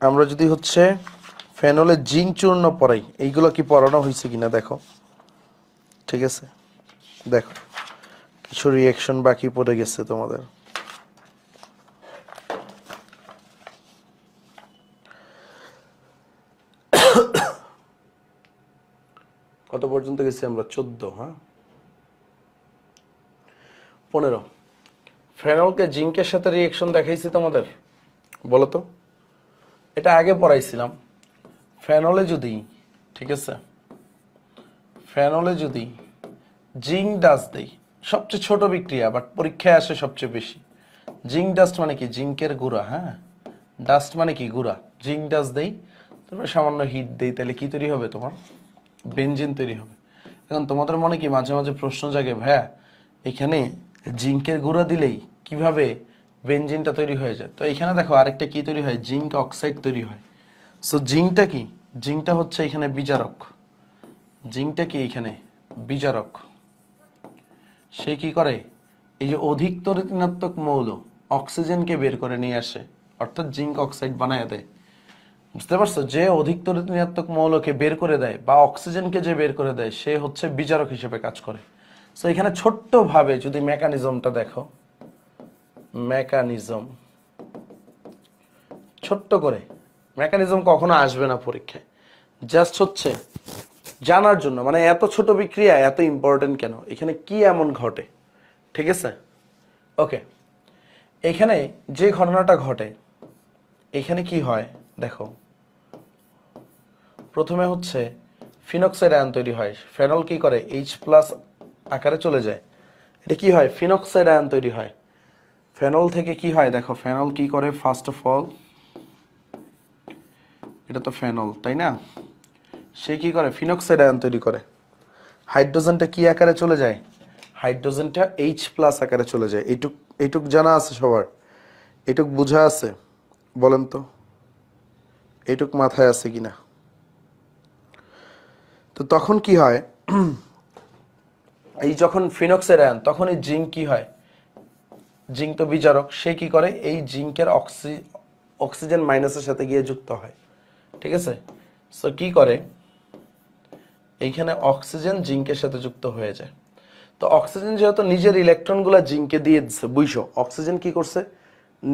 আমরা যদি হচ্ছে ফেনলের জিং চূর্ণ পড়াই এইগুলো কি পড়ানো হয়েছে কিনা দেখো ঠিক আছে দেখো কিছু রিয়াকশন বাকি পড়ে গেছে তোমাদের কত পর্যন্ত গেছি আমরা চোদ্দ হ্যাঁ পনেরো ফেনলকে জিঙ্কের সাথে রিয়েকশন দেখাইছি তোমাদের বলতো এটা আগে পড়াইছিলাম ফেনলে যদি ঠিক আছে ফেনলে যদি জিঙ্ক ডাস্ট দেই সবচেয়ে ছোট বিক্রিয়া বাট পরীক্ষায় আসে সবচেয়ে বেশি জিঙ্ক ডাস্ট মানে কি জিঙ্কের গুঁড়া হ্যাঁ ডাস্ট মানে কি গুঁড়া জিঙ্ক ডাস্ট দেই তারপরে সামান্য হিট দেই তাহলে কি তৈরি হবে তোমার বেঞ্জিন তৈরি হবে এখন তোমাদের মনে কি মাঝে মাঝে প্রশ্ন জাগে ভাইয়া এখানে জিঙ্কের গুঁড়া দিলেই কিভাবে বেঞ্জিনটা তৈরি হয়ে যায় তো এখানে দেখো আরেকটা কি তৈরি হয় জিঙ্ক অক্সাইড তৈরি হয় সো জিঙ্কটা কি জিঙ্কটা হচ্ছে এখানে বিচারক জিঙ্কটা কি এখানে বিচারক সে কি করে এই যে অধিকতর ঋণাত্মক মৌল অক্সিজেনকে বের করে নিয়ে আসে অর্থাৎ জিঙ্ক অক্সাইড বানায় দেয় বুঝতে পারছো যে অধিকতর ঋণাত্মক মৌলকে বের করে দেয় বা অক্সিজেনকে যে বের করে দেয় সে হচ্ছে বিচারক হিসেবে কাজ করে সো এখানে ছোট্টভাবে যদি মেকানিজমটা দেখো মেকানিজম ছোট্ট করে মেকানিজম কখনো আসবে না পরীক্ষায় জাস্ট হচ্ছে জানার জন্য মানে এত ছোট বিক্রিয়া এত ইম্পর্টেন্ট কেন এখানে কি এমন ঘটে ঠিক আছে ওকে এখানে যে ঘটনাটা ঘটে এখানে কি হয় দেখো প্রথমে হচ্ছে ফিনক্সাইড আয়ন তৈরি হয় ফেনল কি করে এইচ প্লাস আকারে চলে যায় এটা কি হয় ফিনক্সাইড আয়ন তৈরি হয় ফেনল থেকে কি হয় দেখো ফেনল কি করে ফার্স্ট অফ অল এটা তো ফেনল তাই না সে কি করে ফিনক্সাইড আয়ন তৈরি করে হাইড্রোজেনটা কি আকারে চলে যায় হাইড্রোজেনটা এইচ প্লাস আকারে চলে যায় এইটুক এইটুক জানা আছে সবার এটুক বোঝা আছে বলেন তো এটুক মাথায় আছে কিনা তো তখন কি হয় এই যখন ফিনক্সের আয়ন তখন এই জিঙ্ক কি হয় জিঙ্ক তো বিচারক সে কি করে এই জিঙ্কের অক্সি অক্সিজেন মাইনাসের সাথে গিয়ে যুক্ত হয় ঠিক আছে সো কি করে এইখানে অক্সিজেন জিঙ্কের সাথে যুক্ত হয়ে যায় তো অক্সিজেন যেহেতু নিজের ইলেকট্রনগুলো জিঙ্কে দিয়ে দিচ্ছে বুঝছো অক্সিজেন কি করছে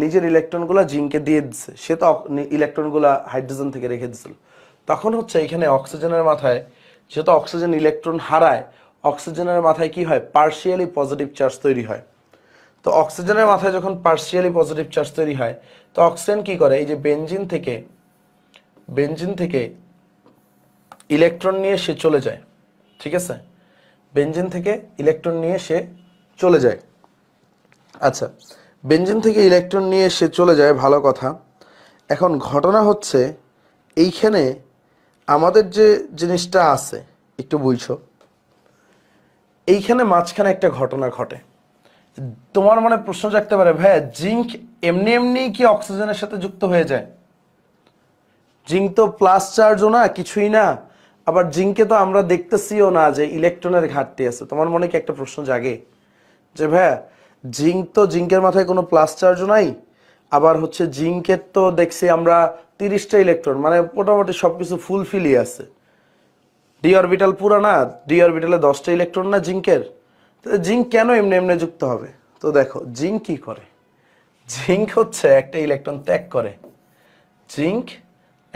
নিজের ইলেকট্রনগুলো জিঙ্কে দিয়ে দিচ্ছে সে তো ইলেকট্রনগুলো হাইড্রোজেন থেকে রেখে দিচ্ছিল তখন হচ্ছে এখানে অক্সিজেনের মাথায় যেহেতু অক্সিজেন ইলেকট্রন হারায় অক্সিজেনের মাথায় কি হয় পার্সিয়ালি পজিটিভ চার্জ তৈরি হয় তো অক্সিজেনের মাথায় যখন পার্সিয়ালি পজিটিভ চার্জ তৈরি হয় তো অক্সিজেন কি করে এই যে বেঞ্জিন থেকে বেঞ্জিন থেকে ইলেকট্রন নিয়ে সে চলে যায় ঠিক আছে বেঞ্জিন থেকে ইলেকট্রন নিয়ে সে চলে যায় আচ্ছা বেঞ্জিন থেকে ইলেকট্রন নিয়ে সে চলে যায় ভালো কথা এখন ঘটনা হচ্ছে এইখানে আমাদের যে জিনিসটা আছে একটু বুঝছো এইখানে মাঝখানে একটা ঘটনা ঘটে তোমার মনে প্রশ্ন জাগতে পারে ভাইয়া জিঙ্ক এমনি এমনি কি অক্সিজেনের সাথে যুক্ত হয়ে যায় জিঙ্ক তো প্লাস চার্জও না কিছুই না আবার জিঙ্কে তো আমরা দেখতেছিও না যে ইলেকট্রনের ঘাটতি আছে তোমার মনে কি একটা প্রশ্ন জাগে যে ভাইয়া জিঙ্ক তো জিঙ্কের মাথায় কোনো প্লাস চার্জও নাই আবার হচ্ছে জিঙ্কের তো দেখছি আমরা তিরিশটা ইলেকট্রন মানে মোটামুটি সব কিছু ফুলফিলই আছে ডি অরবিটাল পুরো না ডি অরবিটালে দশটা ইলেকট্রন না জিঙ্কের তো জিঙ্ক কেন এমনি এমনি যুক্ত হবে তো দেখো জিঙ্ক কি করে জিঙ্ক হচ্ছে একটা ইলেকট্রন ত্যাগ করে জিঙ্ক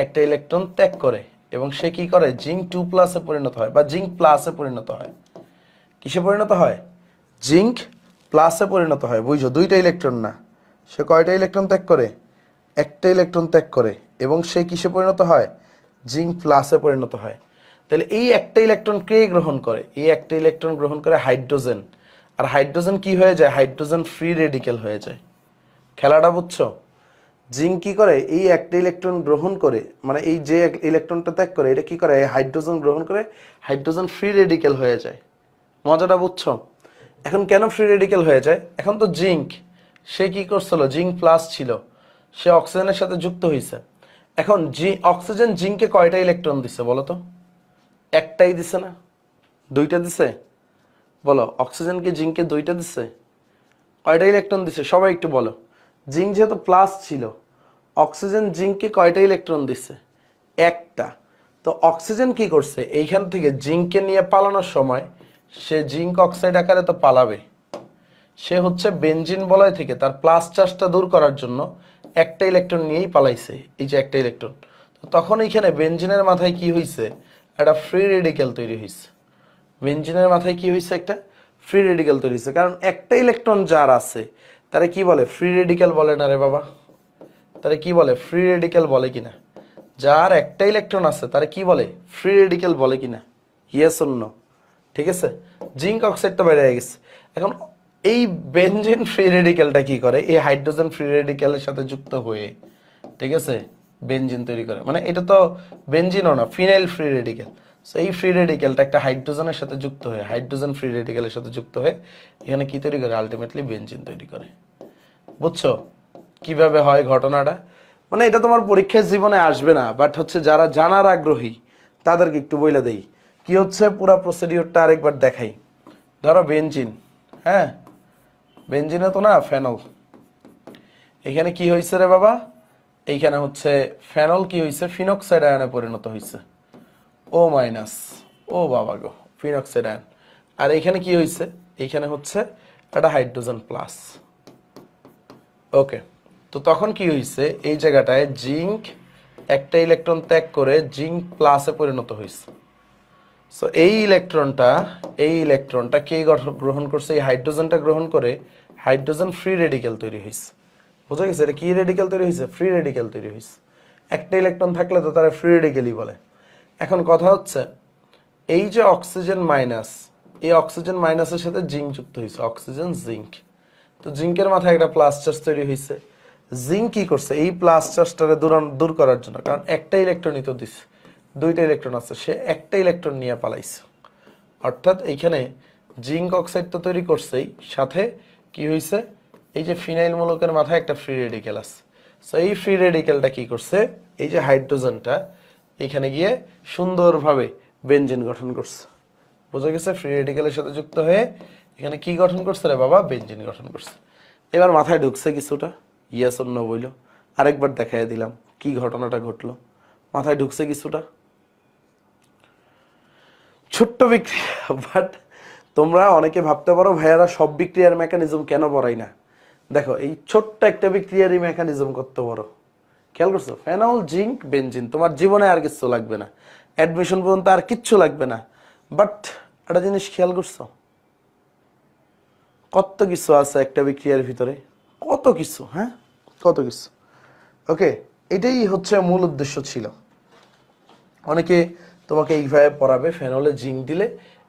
একটা ইলেকট্রন ত্যাগ করে এবং সে কি করে জিঙ্ক টু প্লাসে পরিণত হয় বা জিঙ্ক প্লাসে পরিণত হয় কিসে পরিণত হয় জিঙ্ক প্লাসে পরিণত হয় বুঝছো দুইটা ইলেকট্রন না সে কয়টা ইলেকট্রন ত্যাগ করে একটা ইলেকট্রন ত্যাগ করে এবং সে কিসে পরিণত হয় জিঙ্ক প্লাসে পরিণত হয় তাহলে এই একটা ইলেকট্রন কে গ্রহণ করে এই একটা ইলেকট্রন গ্রহণ করে হাইড্রোজেন আর হাইড্রোজেন কি হয়ে যায় হাইড্রোজেন ফ্রি রেডিক্যাল হয়ে যায় খেলাটা বুঝছো জিঙ্ক কি করে এই একটা ইলেকট্রন গ্রহণ করে মানে এই যে ইলেকট্রনটা ত্যাগ করে এটা কি করে হাইড্রোজেন গ্রহণ করে হাইড্রোজেন ফ্রি রেডিক্যাল হয়ে যায় মজাটা বুঝছো এখন কেন ফ্রি রেডিক্যাল হয়ে যায় এখন তো জিঙ্ক সে কি করছিল জিঙ্ক প্লাস ছিল সে অক্সিজেনের সাথে যুক্ত হয়েছে এখন জি অক্সিজেন জিঙ্কে কয়টা ইলেকট্রন দিছে বলো তো একটাই দিছে না দুইটা দিছে বলো অক্সিজেনকে জিঙ্কে দুইটা দিছে কয়টা ইলেকট্রন দিছে সবাই একটু বলো জিঙ্ক যেহেতু প্লাস ছিল অক্সিজেন জিঙ্কে কয়টা ইলেকট্রন দিছে একটা তো অক্সিজেন কি করছে এইখান থেকে জিঙ্ককে নিয়ে পালানোর সময় সে জিঙ্ক অক্সাইড আকারে তো পালাবে সে হচ্ছে বেঞ্জিন বলয় থেকে তার প্লাস চার্জটা দূর করার জন্য একটা ইলেকট্রন নিয়েই পালাইছে এই যে একটা ইলেকট্রন তখন এইখানে বেঞ্জিনের মাথায় কি হয়েছে একটা ফ্রি রেডিক্যাল তৈরি হয়েছে বেঞ্জিনের মাথায় কি হয়েছে একটা ফ্রি রেডিক্যাল তৈরি হয়েছে কারণ একটা ইলেকট্রন যার আছে তারা কি বলে ফ্রি রেডিক্যাল বলে না রে বাবা তারা কি বলে ফ্রি রেডিক্যাল বলে কিনা যার একটা ইলেকট্রন আছে তারা কি বলে ফ্রি রেডিক্যাল বলে কিনা ইয়েস অন্য ঠিক আছে জিঙ্ক অক্সাইডটা বেড়ে গেছে এখন এই বেঞ্জিন ফ্রি রেডিক্যালটা কি করে এই হাইড্রোজেন ফ্রি রেডিক্যালের সাথে যুক্ত হয়ে ঠিক আছে বেঞ্জিন তৈরি করে মানে এটা তো বেঞ্জিনও না ফিনাইল ফ্রি রেডিক্যাল সো এই ফ্রি রেডিক্যালটা একটা হাইড্রোজেনের সাথে যুক্ত হয়ে হাইড্রোজেন ফ্রি রেডিক্যালের সাথে যুক্ত হয়ে এখানে কি তৈরি করে আলটিমেটলি বেঞ্জিন তৈরি করে বুঝছো কিভাবে হয় ঘটনাটা মানে এটা তোমার পরীক্ষার জীবনে আসবে না বাট হচ্ছে যারা জানার আগ্রহী তাদেরকে একটু বইলে দেই কি হচ্ছে পুরা প্রসিডিওরটা আরেকবার দেখাই ধরো বেঞ্জিন হ্যাঁ বেঞ্জিনে তো না ফেনল এখানে কি হয়েছে রে বাবা এইখানে হচ্ছে ফেনল কি হয়েছে ফিনক্সাইড আয়নে পরিণত হয়েছে ও মাইনাস ও বাবা গো ফিনক্সাইড আয়ন আর এখানে কি হয়েছে এখানে হচ্ছে একটা হাইড্রোজেন প্লাস ওকে তো তখন কি হয়েছে এই জায়গাটায় জিঙ্ক একটা ইলেকট্রন ত্যাগ করে জিঙ্ক প্লাসে পরিণত হয়েছে সো এই ইলেকট্রনটা এই ইলেকট্রনটা কে গ্রহণ করছে এই হাইড্রোজেনটা গ্রহণ করে হাইড্রোজেন ফ্রি রেডিক্যাল তৈরি হয়েছে বুঝা গেছে এটা কি রেডিক্যাল তৈরি হয়েছে ফ্রি রেডিক্যাল তৈরি হয়েছে একটা ইলেকট্রন থাকলে তো তারা ফ্রি রেডিক্যালই বলে এখন কথা হচ্ছে এই যে অক্সিজেন মাইনাস এই অক্সিজেন মাইনাসের সাথে জিঙ্ক যুক্ত হয়েছে অক্সিজেন জিঙ্ক তো জিঙ্কের মাথায় একটা প্লাস চার্জ তৈরি হয়েছে জিঙ্ক কি করছে এই প্লাস চার্জটারে দূর দূর করার জন্য কারণ একটা ইলেকট্রনই তো দিছে দুইটা ইলেকট্রন আছে সে একটা ইলেকট্রন নিয়ে পালাইছে অর্থাৎ এইখানে জিঙ্ক অক্সাইড তো তৈরি করছেই সাথে কি হয়েছে এই যে ফিনাইল মূলকের মাথায় একটা ফ্রি রেডিক্যাল আছে সো এই ফ্রি রেডিক্যালটা কি করছে এই যে হাইড্রোজেনটা এখানে গিয়ে সুন্দরভাবে বেঞ্জিন গঠন করছে বোঝা গেছে ফ্রি রেডিক্যালের সাথে যুক্ত হয়ে এখানে কি গঠন করছে রে বাবা বেঞ্জিন গঠন করছে এবার মাথায় ঢুকছে কিছুটা ইয়াস অন্য বইল আরেকবার দেখাই দিলাম কি ঘটনাটা ঘটলো মাথায় ঢুকছে কিছুটা ছোট্ট বিক্রিয়া বাট তোমরা অনেকে ভাবতে পারো ভাইয়ারা সব বিক্রিয়ার মেকানিজম কেন পড়াই না দেখো এই ছোট্ট একটা বিক্রিয়ারই মেকানিজম করতে পারো খেয়াল করছো ফেনল জিঙ্ক বেঞ্জিন তোমার জীবনে আর কিছু লাগবে না অ্যাডমিশন পর্যন্ত আর কিচ্ছু লাগবে না বাট একটা জিনিস খেয়াল করছো কত কিছু আছে একটা বিক্রিয়ার ভিতরে কত কিছু হ্যাঁ কত কিছু ওকে এটাই হচ্ছে মূল উদ্দেশ্য ছিল অনেকে তোমাকে এইভাবে পড়াবে ফেনলে জিঙ্ক দিলে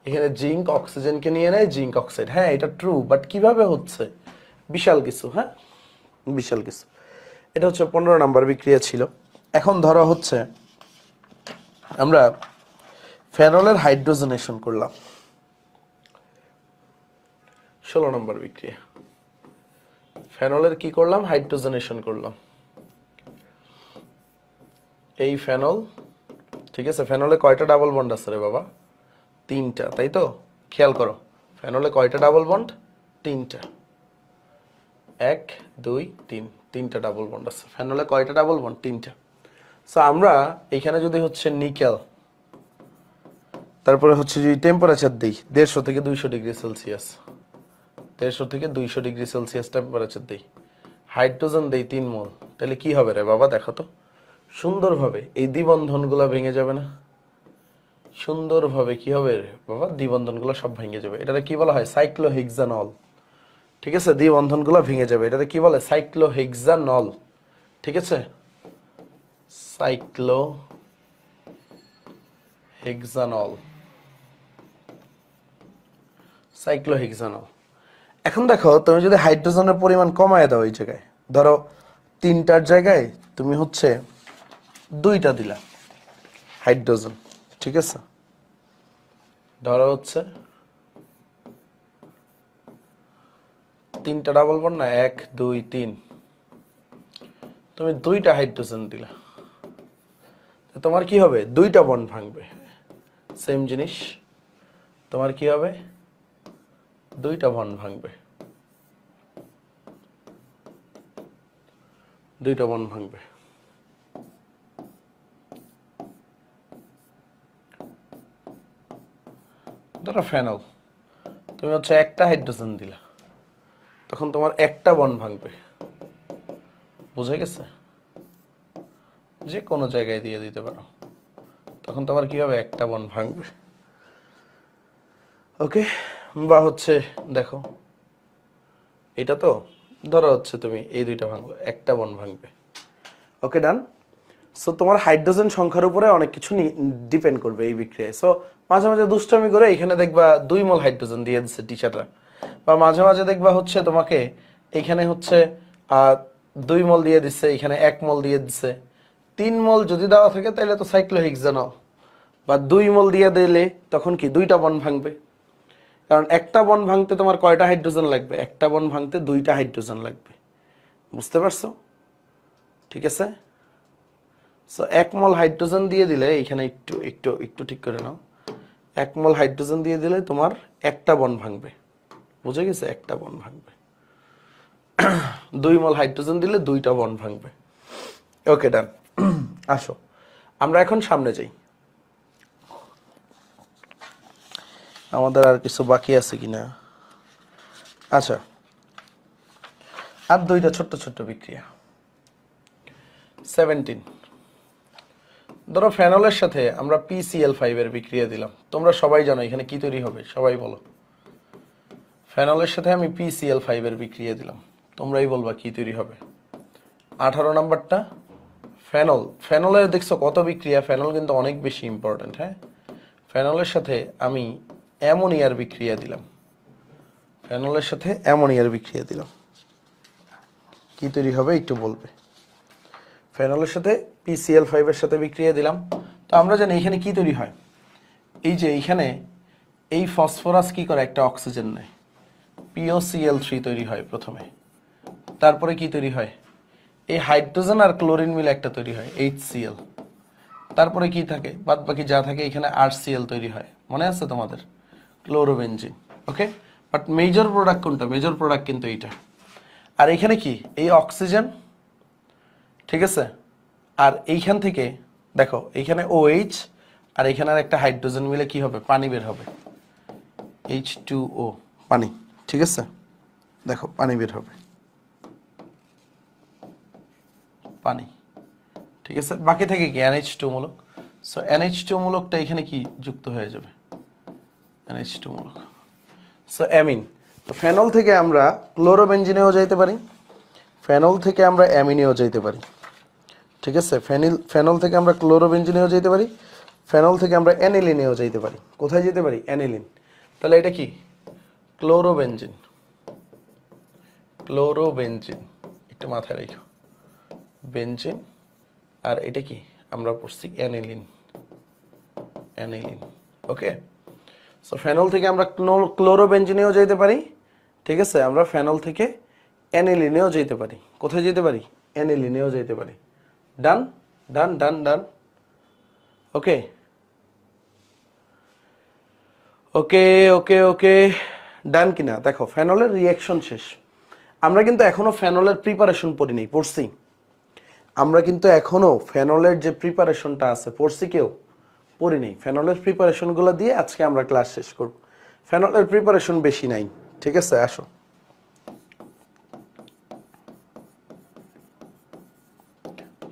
এখানে জিঙ্ক অক্সিজেনকে নিয়ে নেয় জিঙ্ক অক্সাইড হ্যাঁ এটা ট্রু বাট কিভাবে হচ্ছে বিশাল কিছু হ্যাঁ বিশাল কিছু এটা হচ্ছে পনেরো নাম্বার বিক্রিয়া ছিল এখন ধরা হচ্ছে আমরা ফেনলের হাইড্রোজেনেশন করলাম ষোলো নম্বর বিক্রিয়া ফেনলের কি করলাম হাইড্রোজেনেশন করলাম এই ফেনল ঠিক আছে ফেনলে কয়টা ডাবল বন্ড আছে রে বাবা তিনটা তাই তো খেয়াল করো ফেনলে কয়টা ডাবল বন্ড তিনটা এক দুই তিন তিনটা ডাবল বন্ড আছে ফেনলে কয়টা ডাবল বন্ড তিনটা সো আমরা এখানে যদি হচ্ছে নিকেল তারপরে হচ্ছে যদি টেম্পারেচার দিই দেড়শো থেকে দুইশো ডিগ্রি সেলসিয়াস দেড়শো থেকে দুইশো ডিগ্রি সেলসিয়াস টেম্পারেচার দিই হাইড্রোজেন দিই তিন মোল তাহলে কি হবে রে বাবা দেখো তো সুন্দরভাবে এই দ্বিবন্ধনগুলো ভেঙে যাবে না সুন্দরভাবে কি হবে বাবা দ্বিবন্ধনগুলো সব ভেঙে যাবে এটাতে কি বলা হয় সাইক্লোহেক্সানল ঠিক আছে দ্বিবন্ধনগুলো ভেঙে যাবে এটাতে কি বলে সাইক্লোহেক্সানল ঠিক আছে সাইক্লো হেক্সানল সাইক্লোহেক্সানল এখন দেখো তুমি যদি হাইড্রোজেনের পরিমাণ কমায় দাও ওই জায়গায় ধরো তিনটার জায়গায় তুমি হচ্ছে দুইটা দিলা হাইড্রোজেন ঠিক আছে ধরা হচ্ছে তিনটা ডাবল বন না এক দুই তিন তুমি দুইটা হাইড্রোজেন দিলা তোমার কি হবে দুইটা বন ভাঙবে সেম জিনিস তোমার কি হবে দুইটা বন ভাঙবে দুইটা বন ভাঙবে ধরো ফেনল তুমি হচ্ছে একটা হাইড্রোজেন দিলা তখন তোমার একটা বন ভাঙবে বুঝে গেছে যে কোনো জায়গায় দিয়ে দিতে পারো তখন তোমার কি হবে একটা বন ভাঙবে ওকে বা হচ্ছে দেখো এটা তো ধরো হচ্ছে তুমি এই দুইটা ভাঙবে একটা বন ভাঙবে ওকে ডান সো তোমার হাইড্রোজেন সংখ্যার উপরে অনেক কিছু ডিপেন্ড করবে এই বিক্রিয়ায় সো মাঝে মাঝে দুষ্টমি করে এখানে দেখবা দুই মোল হাইড্রোজেন দিয়ে দিচ্ছে টি বা মাঝে মাঝে দেখবা হচ্ছে তোমাকে এখানে হচ্ছে দুই মল দিয়ে দিচ্ছে এখানে এক মল দিয়ে দিচ্ছে তিন মল যদি দেওয়া থাকে তাহলে তো সাইক্লোহেক্সানল বা দুই মল দিয়ে দিলে তখন কি দুইটা বন ভাঙবে কারণ একটা বন ভাঙতে তোমার কয়টা হাইড্রোজেন লাগবে একটা বন ভাঙতে দুইটা হাইড্রোজেন লাগবে বুঝতে পারছো ঠিক আছে সো এক মল হাইড্রোজেন দিয়ে দিলে এখানে একটু একটু একটু ঠিক করে নাও এক মল হাইড্রোজেন দিয়ে দিলে তোমার একটা বন ভাঙবে বুঝে গেছে একটা বন ভাঙবে দুই মল হাইড্রোজেন দিলে দুইটা বন ভাঙবে ওকে ডান আসো আমরা এখন সামনে যাই আমাদের আর কিছু বাকি আছে কিনা আচ্ছা আর দুইটা ছোট্ট ছোট্ট বিক্রিয়া সেভেন্টিন ধরো ফেনলের সাথে আমরা পিসিএল ফাইভের বিক্রিয়া দিলাম তোমরা সবাই জানো এখানে কি তৈরি হবে সবাই বলো ফেনলের সাথে আমি পিসিএল ফাইভের বিক্রিয়া দিলাম তোমরাই বলবা কি তৈরি হবে আঠারো নাম্বারটা ফেনল ফেনলের দেখছো কত বিক্রিয়া ফেনল কিন্তু অনেক বেশি ইম্পর্ট্যান্ট হ্যাঁ ফেনলের সাথে আমি অ্যামোনিয়ার বিক্রিয়া দিলাম ফেনলের সাথে অ্যামোনিয়ার বিক্রিয়া দিলাম কি তৈরি হবে একটু বলবে ফেনলের সাথে পিসিএল ফাইভের সাথে বিক্রিয়া দিলাম তো আমরা জানি এখানে কি তৈরি হয় এই যে এইখানে এই ফসফরাস কি করে একটা অক্সিজেন নেয় পিওসিএল থ্রি তৈরি হয় প্রথমে তারপরে কি তৈরি হয় এই হাইড্রোজেন আর ক্লোরিন মিলে একটা তৈরি হয় এইচ সিএল তারপরে কি থাকে বাদ বাকি যা থাকে এখানে আর সিএল তৈরি হয় মনে আছে তোমাদের chlorobenzene okay but major product কোনটা মেজর প্রোডাক্ট কিন্তু এইটা আর এখানে কি এই অক্সিজেন ঠিক আছে আর এইখান থেকে দেখো এইখানে ও এইচ আর এইখানে আর একটা হাইড্রোজেন মিলে কি হবে পানি বের হবে এইচ টু ও পানি ঠিক আছে দেখো পানি বের হবে পানি ঠিক আছে বাকি থেকে কি এনএইচ টু মূলক সো এনএইচ টু মূলকটা এখানে কি যুক্ত হয়ে যাবে এনএইচ টু মূলক সো অ্যামিন তো ফেনল থেকে আমরা ক্লোরোবেঞ্জিনেও যাইতে পারি ফেনল থেকে আমরা অ্যামিনেও যাইতে পারি ঠিক আছে ফেনিল ফেনল থেকে আমরা ক্লোরোবেঞ্জিনেও যেতে পারি ফেনল থেকে আমরা অ্যানিলিনেও যেতে পারি কোথায় যেতে পারি অ্যানিলিন তাহলে এটা কি ক্লোরোবেঞ্জিন ক্লোরোবেঞ্জিন একটু মাথায় রেখো বেঞ্জিন আর এটা কি আমরা পড়ছি aniline aniline okay so phenol থেকে আমরা ক্লোরোবেঞ্জিনেও যেতে পারি ঠিক আছে আমরা ফেনল থেকে অ্যানিলিনেও যেতে পারি কোথায় যেতে পারি অ্যানিলিনেও যেতে পারি ডান ডান ডান ডান ওকে ওকে ওকে ওকে ডান কিনা দেখো ফ্যানলের রিয়াকশন শেষ আমরা কিন্তু এখনো ফ্যানলের প্রিপারেশন পড়ি পড়িনি পড়ছি আমরা কিন্তু এখনো ফ্যানলের যে প্রিপারেশনটা আছে পড়ছি কেউ পড়ি পড়িনি ফ্যানলের প্রিপারেশনগুলো দিয়ে আজকে আমরা ক্লাস শেষ করব ফ্যানলের প্রিপারেশন বেশি নাই ঠিক আছে আসো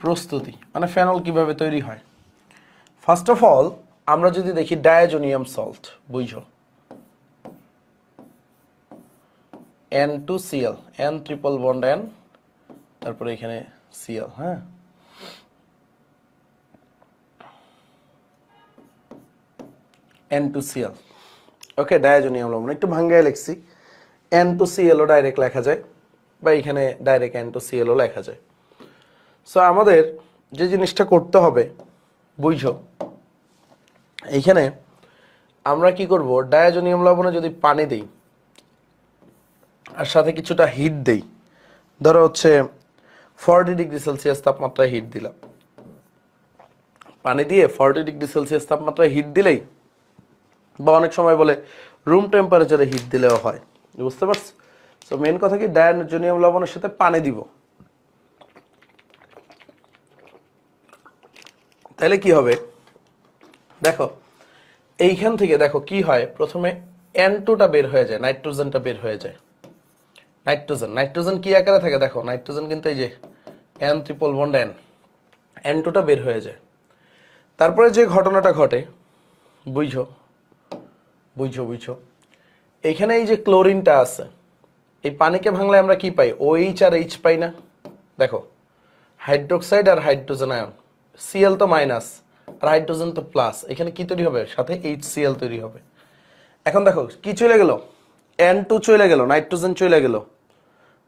প্রস্তুতি মানে ফেনল কিভাবে তৈরি হয় ফার্স্ট অফ অল আমরা যদি দেখি ডায়াজোনিয়াম সল্ট বুঝো N two CL N triple bond N তারপরে এখানে সিএল হ্যাঁ N two CL okay diazonium লবণ একটু ভাঙ্গায় লিখছি এন টু সিএলও ডাইরেক্ট লেখা যায় বা এখানে ডাইরেক্ট এন টু সিএলও লেখা যায় সো আমাদের যে জিনিসটা করতে হবে বুঝো এইখানে আমরা কি করব ডায়াজোনিয়াম লবণে যদি পানি দেই আর সাথে কিছুটা হিট দেই ধরো হচ্ছে ফর্টি ডিগ্রি সেলসিয়াস তাপমাত্রায় হিট দিলাম পানি দিয়ে ফর্টি ডিগ্রি সেলসিয়াস তাপমাত্রায় হিট দিলেই বা অনেক সময় বলে রুম টেম্পারেচারে হিট দিলেও হয় বুঝতে পারছো তো মেন কথা কি ডায়াজোনিয়াম লবণের সাথে পানি দিব তাহলে কি হবে দেখো এইখান থেকে দেখো কি হয় প্রথমে এন টুটা বের হয়ে যায় নাইট্রোজেনটা বের হয়ে যায় নাইট্রোজেন নাইট্রোজেন কি আকারে থাকে দেখো নাইট্রোজেন কিন্তু এই যে N triple bond N N টুটা বের হয়ে যায় তারপরে যে ঘটনাটা ঘটে বুঝো বুঝো বুঝো এখানে এই যে ক্লোরিনটা আছে এই পানিকে ভাঙলে আমরা কি পাই ওইচ আর এইচ পাই না দেখো হাইড্রোক্সাইড আর হাইড্রোজেন আয়ন সিএল তো মাইনাস হাইড্রোজেন তো প্লাস এখানে কি তৈরি হবে সাথে এইচ সিএল তৈরি হবে এখন দেখো কি চলে গেল এন টু চলে গেল নাইট্রোজেন চলে গেল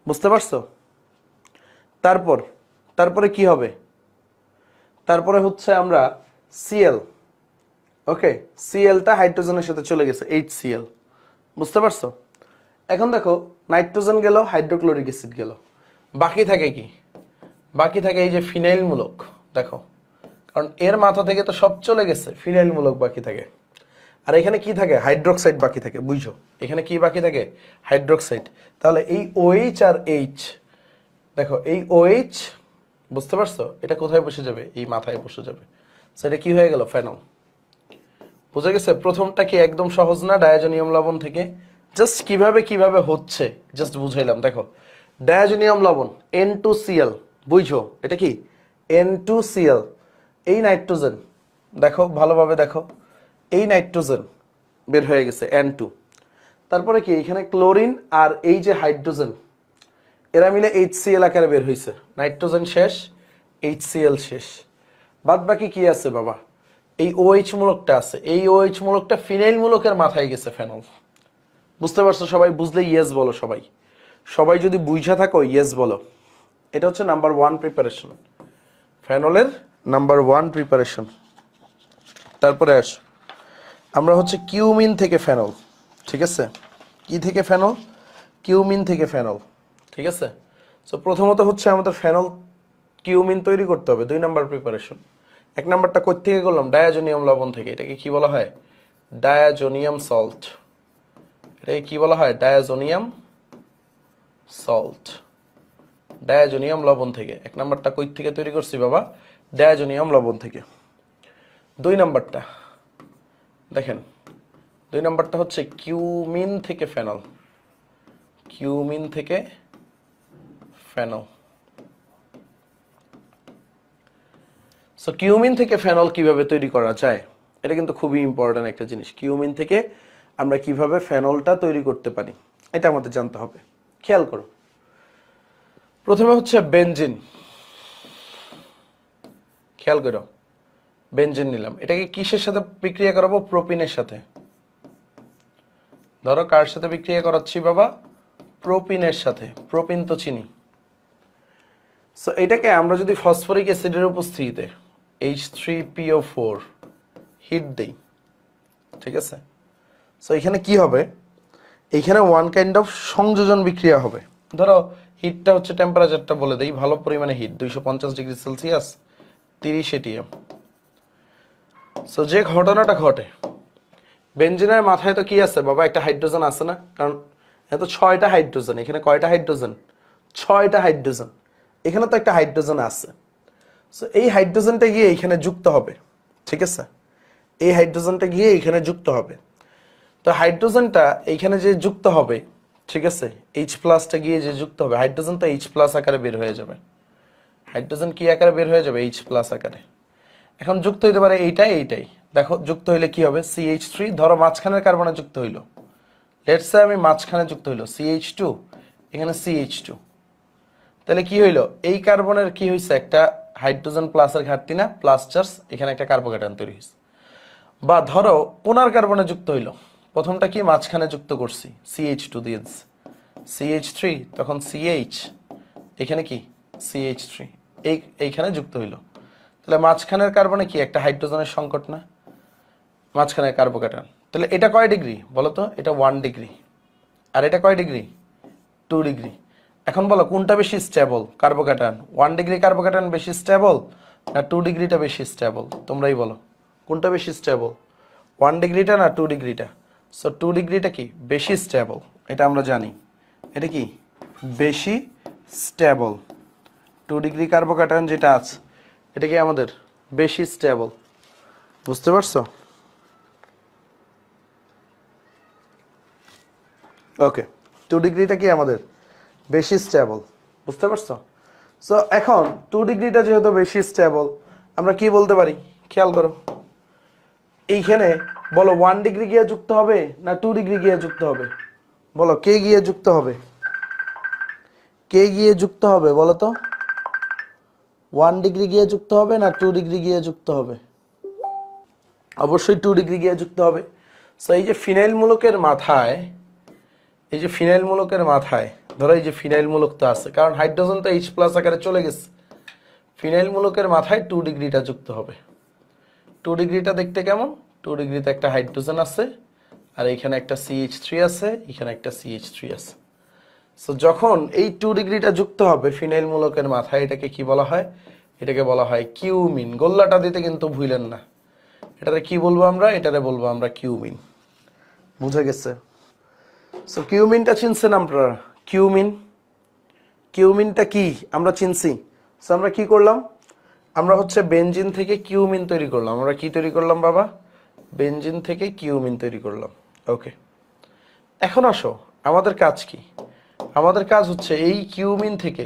বুঝতে পারছো তারপর তারপরে কি হবে তারপরে হচ্ছে আমরা সিএল ওকে সিএলটা হাইড্রোজেনের সাথে চলে গেছে এইচ সিএল বুঝতে পারছো এখন দেখো নাইট্রোজেন গেল হাইড্রোক্লোরিক অ্যাসিড গেল বাকি থাকে কি বাকি থাকে এই যে ফিনাইলমূলক দেখো কারণ এর মাথা থেকে তো সব চলে গেছে ফিনাইলমূলক বাকি থাকে আর এখানে কি থাকে হাইড্রোক্সাইড বাকি থাকে বুঝছো এখানে কি বাকি থাকে হাইড্রোক্সাইড তাহলে এই ওএইচ আর এইচ দেখো এই ওএইচ বুঝতে পারছো এটা কোথায় বসে যাবে এই মাথায় বসে যাবে সেটা কি হয়ে গেল ফেনল বুঝে গেছে প্রথমটা কি একদম সহজ না ডায়াজোনিয়াম লবণ থেকে জাস্ট কিভাবে কিভাবে হচ্ছে জাস্ট বুঝাইলাম দেখো ডায়াজোনিয়াম লবণ এন টু সিএল বুঝছো এটা কি এন টু সিএল এই নাইট্রোজেন দেখো ভালোভাবে দেখো এই নাইট্রোজেন বের হয়ে গেছে এন টু তারপরে কি এখানে ক্লোরিন আর এই যে হাইড্রোজেন এরা মিলে এইচ সিএল আকারে বের হয়েছে নাইট্রোজেন শেষ এইচ সিএল শেষ বাদ বাকি কি আছে বাবা এই ওএইচ মূলকটা আছে এই ওএইচ মূলকটা ফিনাইল মূলকের মাথায় গেছে ফেনল বুঝতে পারছো সবাই বুঝলে ইয়েস বলো সবাই সবাই যদি বুঝে থাকো ইয়েস বলো এটা হচ্ছে নাম্বার ওয়ান প্রিপারেশন ফেনলের নাম্বার ওয়ান প্রিপারেশন তারপরে আস আমরা হচ্ছে কিউমিন থেকে ফ্যানল ঠিক আছে কি থেকে ফ্যানল কিউমিন থেকে ফ্যানল ঠিক আছে সো প্রথমত হচ্ছে আমাদের ফ্যানল কিউমিন তৈরি করতে হবে দুই নাম্বার প্রিপারেশন এক নাম্বারটা কোথ থেকে করলাম ডায়াজোনিয়াম লবণ থেকে এটাকে কি বলা হয় ডায়াজোনিয়াম সল্ট এটাকে কি বলা হয় ডায়াজোনিয়াম সল্ট ডায়াজোনিয়াম লবণ থেকে এক নাম্বারটা কই থেকে তৈরি করছি বাবা ডায়াজোনিয়াম লবণ থেকে দুই নাম্বারটা দেখেন দুই নাম্বারটা হচ্ছে কিউমিন থেকে ফেনল কিউমিন থেকে ফেনল সো কিউমিন থেকে ফেনল কিভাবে তৈরি করা যায় এটা কিন্তু খুবই ইম্পর্ট্যান্ট একটা জিনিস কিউমিন থেকে আমরা কিভাবে ফেনলটা তৈরি করতে পারি এটা আমাদের জানতে হবে খেয়াল করো প্রথমে হচ্ছে বেঞ্জিন খেয়াল করো বেঞ্জিন নিলাম এটাকে কিসের সাথে বিক্রিয়া করাবো প্রোপিনের সাথে ধরো কার সাথে বিক্রিয়া করাচ্ছি বাবা প্রোপিনের সাথে প্রোপিন তো চিনি সো এটাকে আমরা যদি ফসফরিক অ্যাসিডের উপস্থিতিতে H three PO four heat দিই ঠিক আছে সো এখানে কি হবে এইখানে ওয়ান কাইন্ড অফ সংযোজন বিক্রিয়া হবে ধরো হিটটা হচ্ছে টেম্পারেচারটা বলে দেই ভালো পরিমাণে হিট দুইশো পঞ্চাশ ডিগ্রি সেলসিয়াস তিরিশ এটিএম সো যে ঘটনাটা ঘটে বেঞ্জিনের মাথায় তো কি আছে বাবা একটা হাইড্রোজেন আছে না কারণ এখানে তো ছয়টা হাইড্রোজেন এখানে কয়টা হাইড্রোজেন ছয়টা হাইড্রোজেন এখানে তো একটা হাইড্রোজেন আছে সো এই হাইড্রোজেনটা গিয়ে এখানে যুক্ত হবে ঠিক আছে এই হাইড্রোজেনটা গিয়ে এখানে যুক্ত হবে তো হাইড্রোজেনটা এইখানে যে যুক্ত হবে ঠিক আছে এইচ প্লাসটা গিয়ে যে যুক্ত হবে হাইড্রোজেন তো এইচ প্লাস আকারে বের হয়ে যাবে হাইড্রোজেন কি আকারে বের হয়ে যাবে এইচ প্লাস আকারে এখন যুক্ত হইতে পারে এইটাই এইটাই দেখো যুক্ত হইলে কি হবে এইচ থ্রি ধরো মাঝখানের কার্বনে যুক্ত হইলো লেটসে আমি মাঝখানে যুক্ত হইলো সিএইচ টু এখানে এইচ টু তাহলে কি হইলো এই কার্বনের কি হয়েছে একটা হাইড্রোজেন প্লাসের ঘাটতি না প্লাস চার্জ এখানে একটা কার্বোকেটান তৈরি হয়েছে বা ধরো পোনার কার্বনে যুক্ত হইলো প্রথমটা কি মাঝখানে যুক্ত করছি এইচ টু দিয়ে এইচ থ্রি তখন এইচ এখানে কি এইচ থ্রি এই এইখানে যুক্ত হইল তাহলে মাঝখানের কার্বনে কি একটা হাইড্রোজেনের সংকট না মাঝখানের কার্বোক্যাটায়ন তাহলে এটা কয় ডিগ্রি বলো তো এটা ওয়ান ডিগ্রি আর এটা কয় ডিগ্রি টু ডিগ্রি এখন বলো কোনটা বেশি stable carbocation one degree carbocation বেশি স্টেবল না টু ডিগ্রিটা বেশি স্টেবল তোমরাই বলো কোনটা বেশি স্টেবল ওয়ান ডিগ্রিটা না টু ডিগ্রিটা সো টু ডিগ্রিটা কি বেশি স্টেবল এটা আমরা জানি এটা কি বেশি স্টেবল টু ডিগ্রি কার্বোকাটন যেটা আছে এটা কি আমাদের বেশি স্টেবল বুঝতে পারছো ওকে টু ডিগ্রিটা কি আমাদের বেশি স্টেবল বুঝতে পারছো সো এখন টু ডিগ্রিটা যেহেতু বেশি স্টেবল আমরা কি বলতে পারি খেয়াল করো এইখানে বলো ওয়ান ডিগ্রি গিয়ে যুক্ত হবে না টু ডিগ্রি গিয়ে যুক্ত হবে বলো কে গিয়ে যুক্ত হবে কে গিয়ে যুক্ত হবে বলো তো ওয়ান ডিগ্রি গিয়ে যুক্ত হবে না টু ডিগ্রি গিয়ে যুক্ত হবে অবশ্যই টু ডিগ্রি গিয়ে যুক্ত হবে সো এই যে ফিনাইল মূলকের মাথায় এই যে ফিনাইল মূলকের মাথায় ধরো এই যে ফিনাইল মূলক তো আছে কারণ হাইড্রোজেন তো এইচ প্লাস আকারে চলে গেছে ফিনাইল মূলকের মাথায় টু ডিগ্রিটা যুক্ত হবে টু ডিগ্রিটা দেখতে কেমন টু ডিগ্রিতে একটা হাইড্রোজেন আছে আর এখানে একটা সিএইচ থ্রি আছে এখানে একটা সিএইচ থ্রি আছে সো যখন এই টু ডিগ্রিটা যুক্ত হবে ফিনাইল মূলকের মাথায় এটাকে কি বলা হয় এটাকে বলা হয় কিউমিন গোল্লাটা দিতে কিন্তু ভুলেন না এটাতে কি বলবো আমরা এটাতে বলবো আমরা কিউমিন বুঝে গেছে সো কিউমিনটা চিনছেন আপনারা কিউমিন কিউমিনটা কি আমরা চিনছি সো আমরা কি করলাম আমরা হচ্ছে বেঞ্জিন থেকে কিউমিন তৈরি করলাম আমরা কি তৈরি করলাম বাবা বেঞ্জিন থেকে কিউমিন তৈরি করলাম ওকে এখন আসো আমাদের কাজ কি আমাদের কাজ হচ্ছে এই কিউমিন থেকে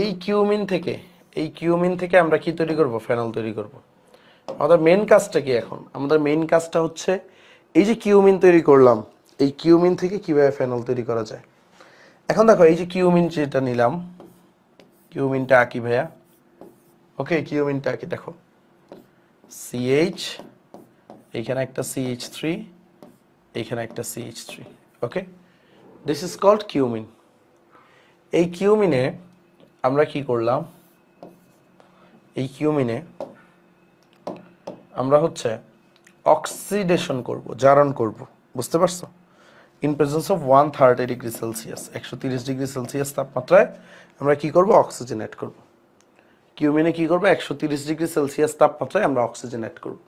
এই কিউমিন থেকে এই কিউমিন থেকে আমরা কি তৈরি করব ফেনল তৈরি করব আমাদের মেন কাজটা কি এখন আমাদের মেন কাজটা হচ্ছে এই যে কিউমিন তৈরি করলাম এই কিউমিন থেকে কিভাবে ফেনল তৈরি করা যায় এখন দেখো এই যে কিউমিন যেটা নিলাম কিউমিনটা আঁকি ভাইয়া ওকে কিউমিনটা আঁকি দেখো সিএইচ এইখানে একটা সিএইচ থ্রি এইখানে একটা CH three okay this is called cumene এই কিউমিনে আমরা কি করলাম এই কিউমিনে আমরা হচ্ছে অক্সিডেশন করব জারণ করব বুঝতে পারছো in presence of one thirty degree Celsius একশো তিরিশ ডিগ্রি সেলসিয়াস তাপমাত্রায় আমরা কি করব অক্সিজেন অ্যাড করব কিউমিনে কি করবো একশো তিরিশ ডিগ্রি সেলসিয়াস তাপমাত্রায় আমরা অক্সিজেন অ্যাড করব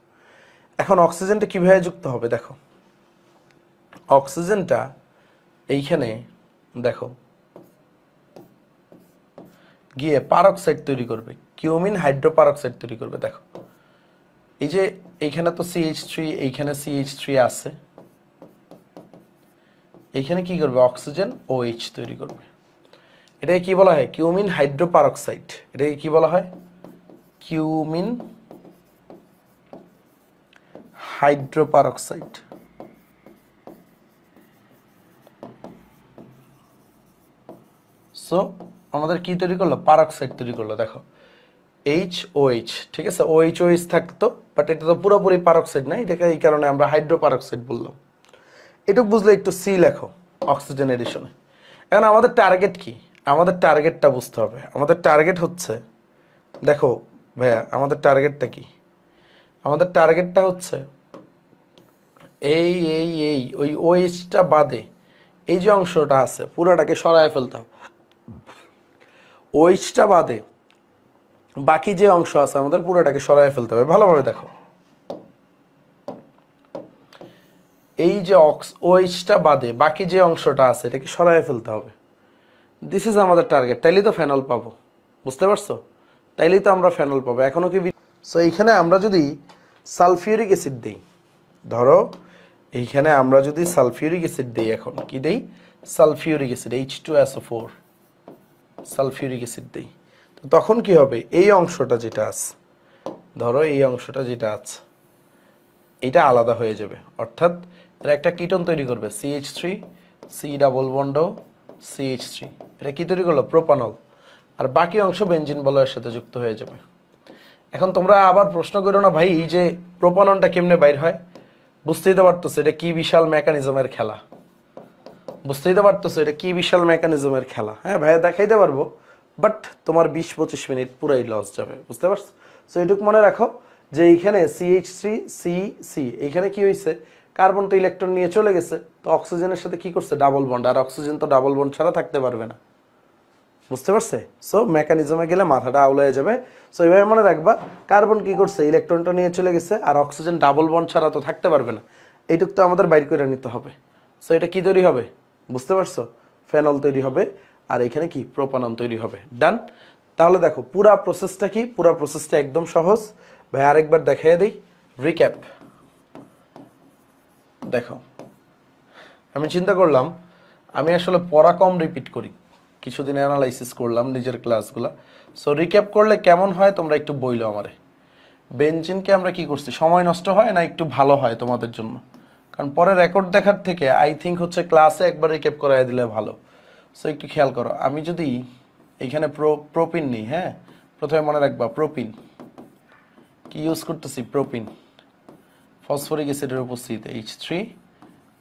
এখন অক্সিজেনটা কীভাবে যুক্ত হবে দেখো অক্সিজেনটা এইখানে দেখো গিয়ে পারক্সাইড তৈরি করবে কিউমিন পারক্সাইড তৈরি করবে দেখো এই যে এইখানে তো সিএইচ থ্রি এইখানে সিএইচ থ্রি আছে এইখানে কি করবে অক্সিজেন ও এইচ তৈরি করবে এটাকে কি বলা হয় কিউমিন পারক্সাইড এটাকে কি বলা হয় কিউমিন পারক্সাইড সো আমাদের কি তৈরি করলো পারক্সাইড তৈরি করলো দেখো এইচ ও এইচ ঠিক আছে ও এইচ ও এইচ থাকতো বাট এটা তো পুরোপুরি পারক্সাইড না এটাকে এই কারণে আমরা হাইড্রো পারক্সাইড বললাম এটা বুঝলে একটু সি লেখো অক্সিজেন এডিশনে এখন আমাদের টার্গেট কি আমাদের টার্গেটটা বুঝতে হবে আমাদের টার্গেট হচ্ছে দেখো ভাইয়া আমাদের টার্গেটটা কি আমাদের টার্গেটটা হচ্ছে এই এই এই ওই ওইচটা বাদে এই যে অংশটা আছে পুরোটাকে সরায় ফেলতে হবে ওইটা বাদে বাকি যে অংশ আছে আমাদের পুরোটাকে সরাই ফেলতে হবে ভালোভাবে দেখো এই যে অক্স ওইটা বাদে বাকি যে অংশটা আছে এটাকে সরাই ফেলতে হবে দিস ইজ আমাদের টার্গেট তাইলেই তো ফ্যানল পাবো বুঝতে পারছো তাইলেই তো আমরা ফ্যানল পাবো এখনও কি সো এইখানে আমরা যদি সালফিউরিক অ্যাসিড দিই ধরো এইখানে আমরা যদি সালফিউরিক অ্যাসিড দিই এখন কি দিই sulphuric acid H two SO four sulphuric acid দিই তো তখন কি হবে এই অংশটা যেটা আছে ধরো এই অংশটা যেটা আছে এটা আলাদা হয়ে যাবে অর্থাৎ এটা একটা কীটন তৈরি করবে CH three C double bond CH three এটা কী তৈরি করলো প্রোপানল আর বাকি অংশ বেঞ্জিন বলয়ের সাথে যুক্ত হয়ে যাবে এখন তোমরা আবার প্রশ্ন করো না ভাই এই যে প্রোপানলটা কেমনে বাইর হয় বুঝতেই তো পারতো এটা কি বিশাল মেকানিজমের খেলা বুঝতেই পারতেছো এটা কি বিশাল মেকানিজমের খেলা হ্যাঁ ভাইয়া দেখাইতে পারবো বাট তোমার বিশ পঁচিশ মিনিট পুরাই লস যাবে বুঝতে পারছো সো এটুকু মনে রাখো যে এইখানে সিএইচ থ্রি সি সি এইখানে কি হয়েছে কার্বন তো ইলেকট্রন নিয়ে চলে গেছে তো অক্সিজেনের সাথে কি করছে ডাবল বন্ড আর অক্সিজেন তো ডাবল বন্ড ছাড়া থাকতে পারবে না বুঝতে পারছে সো মেকানিজমে গেলে মাথাটা হয়ে যাবে সো এভাবে মনে রাখবা কার্বন কি করছে ইলেকট্রনটা নিয়ে চলে গেছে আর অক্সিজেন ডাবল বন্ড ছাড়া তো থাকতে পারবে না এইটুক তো আমাদের বাইর করে নিতে হবে সো এটা কি তৈরি হবে বুঝতে পারছো ফেনল তৈরি হবে আর এখানে কি প্রোপানল তৈরি হবে ডান তাহলে দেখো পুরা প্রসেসটা কি পুরা প্রসেসটা একদম সহজ ভাই আরেকবার দেখাই দিই রিক্যাপ দেখো আমি চিন্তা করলাম আমি আসলে পড়া কম রিপিট করি কিছুদিন অ্যানালাইসিস করলাম নিজের ক্লাসগুলো সো রিক্যাপ করলে কেমন হয় তোমরা একটু বইলো আমারে বেঞ্চিনকে আমরা কি করছি সময় নষ্ট হয় না একটু ভালো হয় তোমাদের জন্য কারণ পরে রেকর্ড দেখার থেকে আই থিঙ্ক হচ্ছে ক্লাসে একবার রিক্যাপ করাই দিলে ভালো সো একটু খেয়াল করো আমি যদি এখানে প্রো প্রোপিন নিই হ্যাঁ প্রথমে মনে রাখবা প্রোপিন কি ইউজ করতেছি প্রোপিন ফসফরিক অ্যাসিডের উপস্থিতিতে H three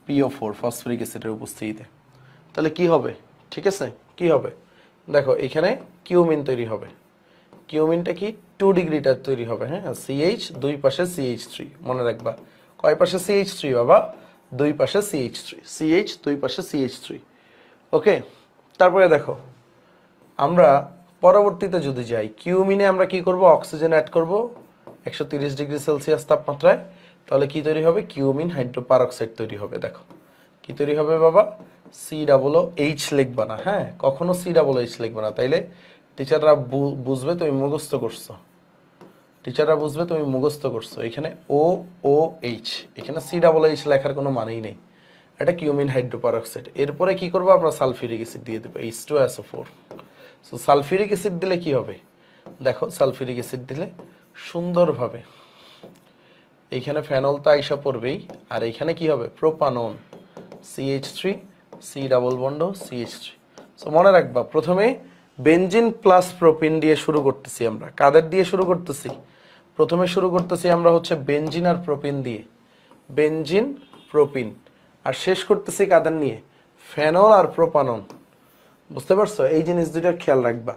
PO four phosphoric অ্যাসিডের উপস্থিতিতে তাহলে কি হবে ঠিক আছে কি হবে দেখো এখানে কিউমিন তৈরি হবে কিউমিনটা কি টু ডিগ্রিটা তৈরি হবে হ্যাঁ সিএইচ দুই পাশে সিএইচ থ্রি মনে রাখবা কয় পাশে সিএইচ থ্রি বাবা দুই পাশে সিএইচ থ্রি সিএইচ দুই পাশে সিএইচ থ্রি ওকে তারপরে দেখো আমরা পরবর্তীতে যদি যাই কিউমিনে আমরা কি করব অক্সিজেন অ্যাড করব একশো তিরিশ ডিগ্রি সেলসিয়াস তাপমাত্রায় তাহলে কি তৈরি হবে কিউমিন হাইড্রোপারক্সাইড তৈরি হবে দেখো কি তৈরি হবে বাবা সি ডাবলও এইচ লিখবা না হ্যাঁ কখনো সি ডাবল এইচ লিখবা না তাইলে টিচাররা বুঝবে তুমি মুখস্থ করছো টিচাররা বুঝবে তুমি মুখস্থ করছো এখানে ও ও এইচ এখানে সি ডাবল এইচ লেখার কোনো মানেই নেই এটা কিউমিন হাইড্রোপারক্সাইড এরপরে কি করবো আমরা সালফিউরিক অ্যাসিড দিয়ে দেবো H two SO four so sulphuric acid দিলে কি হবে দেখো সালফিউরিক অ্যাসিড দিলে সুন্দরভাবে এইখানে ফ্যানল তো আইসা পড়বেই আর এখানে কি হবে propanone CH three C double bond CH three so মনে রাখবা প্রথমে বেঞ্জিন প্লাস প্রোপিন দিয়ে শুরু করতেছি আমরা কাদের দিয়ে শুরু করতেছি প্রথমে শুরু করতেছি আমরা হচ্ছে বেঞ্জিন আর প্রোপিন দিয়ে বেনজিন প্রোপিন আর শেষ করতেছি কাদের নিয়ে ফেনল আর প্রোপানন বুঝতে পারছো এই জিনিস দুইটা খেয়াল রাখবা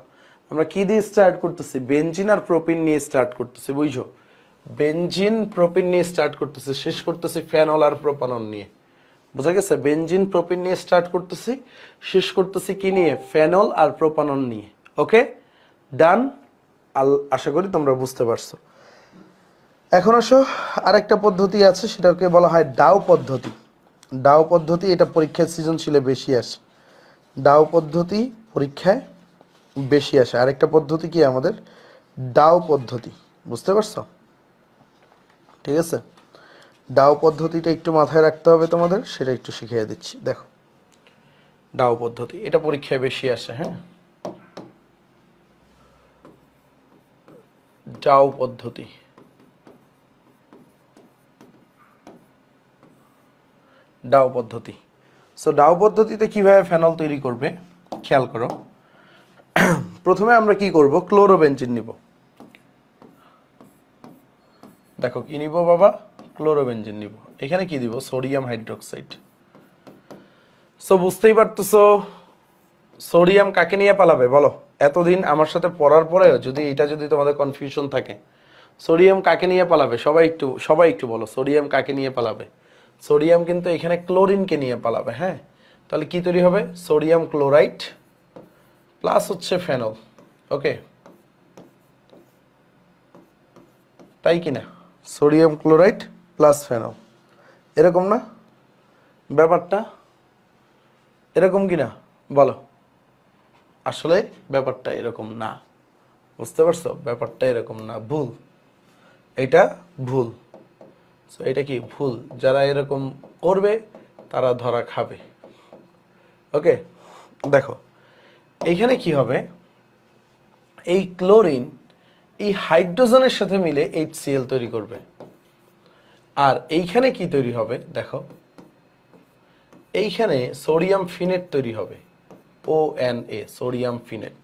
আমরা কি দিয়ে স্টার্ট করতেছি বেঞ্জিন আর প্রোপিন নিয়ে স্টার্ট করতেছি বুঝছো বেঞ্জিন প্রোপিন নিয়ে স্টার্ট করতেছি শেষ করতেছি ফেনল আর প্রোপানন নিয়ে বোঝা গেছে বেঞ্জিন প্রোপিন নিয়ে স্টার্ট করতেছি শেষ করতেছি কি নিয়ে ফেনল আর প্রোপানন নিয়ে ওকে ডান আশা করি তোমরা বুঝতে পারছো এখন আসো আরেকটা পদ্ধতি আছে সেটাকে বলা হয় ডাও পদ্ধতি ডাও পদ্ধতি এটা পরীক্ষায় সৃজনশীলে বেশি আসে ডাও পদ্ধতি পরীক্ষায় বেশি আসে আরেকটা পদ্ধতি কি আমাদের ডাও পদ্ধতি বুঝতে পারছো ঠিক আছে ডাও পদ্ধতিটা একটু মাথায় রাখতে হবে তোমাদের সেটা একটু শিখিয়ে দিচ্ছি দেখো ডাও পদ্ধতি এটা পরীক্ষায় বেশি আসে হ্যাঁ ডাও পদ্ধতি ডাও পদ্ধতি সো ডাও পদ্ধতিতে কিভাবে ফেনল তৈরি করবে খেয়াল করো প্রথমে আমরা কি করব ক্লোরোবেঞ্চিন নিব দেখো কি নিব বাবা ক্লোরোবেঞ্জিন নিব এখানে কি দিব সোডিয়াম হাইড্রোক্সাইড সো বুঝতেই পারতেছো সোডিয়াম কাকে নিয়ে পালাবে বলো এতদিন আমার সাথে পড়ার পরেও যদি এটা যদি তোমাদের কনফিউশন থাকে সোডিয়াম কাকে নিয়ে পালাবে সবাই একটু সবাই একটু বলো সোডিয়াম কাকে নিয়ে পালাবে সোডিয়াম কিন্তু এখানে ক্লোরিনকে নিয়ে পালাবে হ্যাঁ তাহলে কি তৈরি হবে সোডিয়াম ক্লোরাইড প্লাস হচ্ছে ফেনল ওকে তাই কিনা সোডিয়াম ক্লোরাইড প্লাস ফেনল এরকম না ব্যাপারটা এরকম কিনা বলো আসলে ব্যাপারটা এরকম না বুঝতে পারছো ব্যাপারটা এরকম না ভুল এটা ভুল সো এটা কি ভুল যারা এরকম করবে তারা ধরা খাবে ওকে দেখো এইখানে কি হবে এই ক্লোরিন এই হাইড্রোজেনের সাথে মিলে এইচ তৈরি করবে আর এইখানে কি তৈরি হবে দেখো এইখানে সোডিয়াম ফিনেট তৈরি হবে ও এন এ সোডিয়াম ফিনেট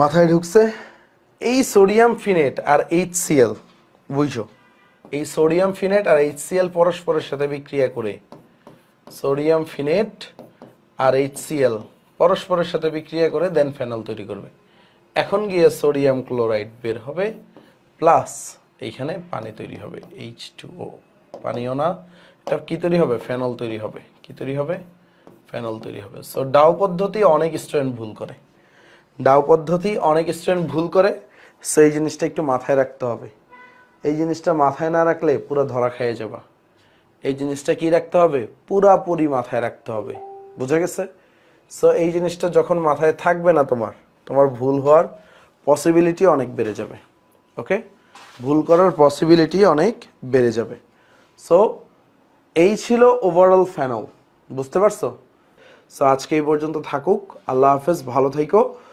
মাথায় ঢুকছে এই সোডিয়াম ফিনেট আর এইচ সিএল বুঝছো এই সোডিয়াম ফিনেট আর এইচসিএল পরস্পরের সাথে বিক্রিয়া করে সোডিয়াম ফিনেট আর এইচসিএল পরস্পরের সাথে বিক্রিয়া করে দেন ফেনল তৈরি করবে এখন গিয়ে সোডিয়াম ক্লোরাইড বের হবে প্লাস এইখানে পানি তৈরি হবে এইচ টু ও পানিও না এটা কী তৈরি হবে ফেনল তৈরি হবে কী তৈরি হবে ফেনল তৈরি হবে সো ডাও পদ্ধতি অনেক স্টুডেন্ট ভুল করে ডাও পদ্ধতি অনেক স্টুডেন্ট ভুল করে সেই জিনিসটা একটু মাথায় রাখতে হবে এই জিনিসটা মাথায় না রাখলে পুরো ধরা খেয়ে যাবা এই জিনিসটা কি রাখতে হবে পুরাপুরি মাথায় রাখতে হবে বুঝা গেছে সো এই জিনিসটা যখন মাথায় থাকবে না তোমার তোমার ভুল হওয়ার পসিবিলিটি অনেক বেড়ে যাবে ওকে ভুল করার পসিবিলিটি অনেক বেড়ে যাবে সো এই ছিল ওভারঅল ফ্যানল বুঝতে পারছো সো আজকে এই পর্যন্ত থাকুক আল্লাহ হাফেজ ভালো থেকো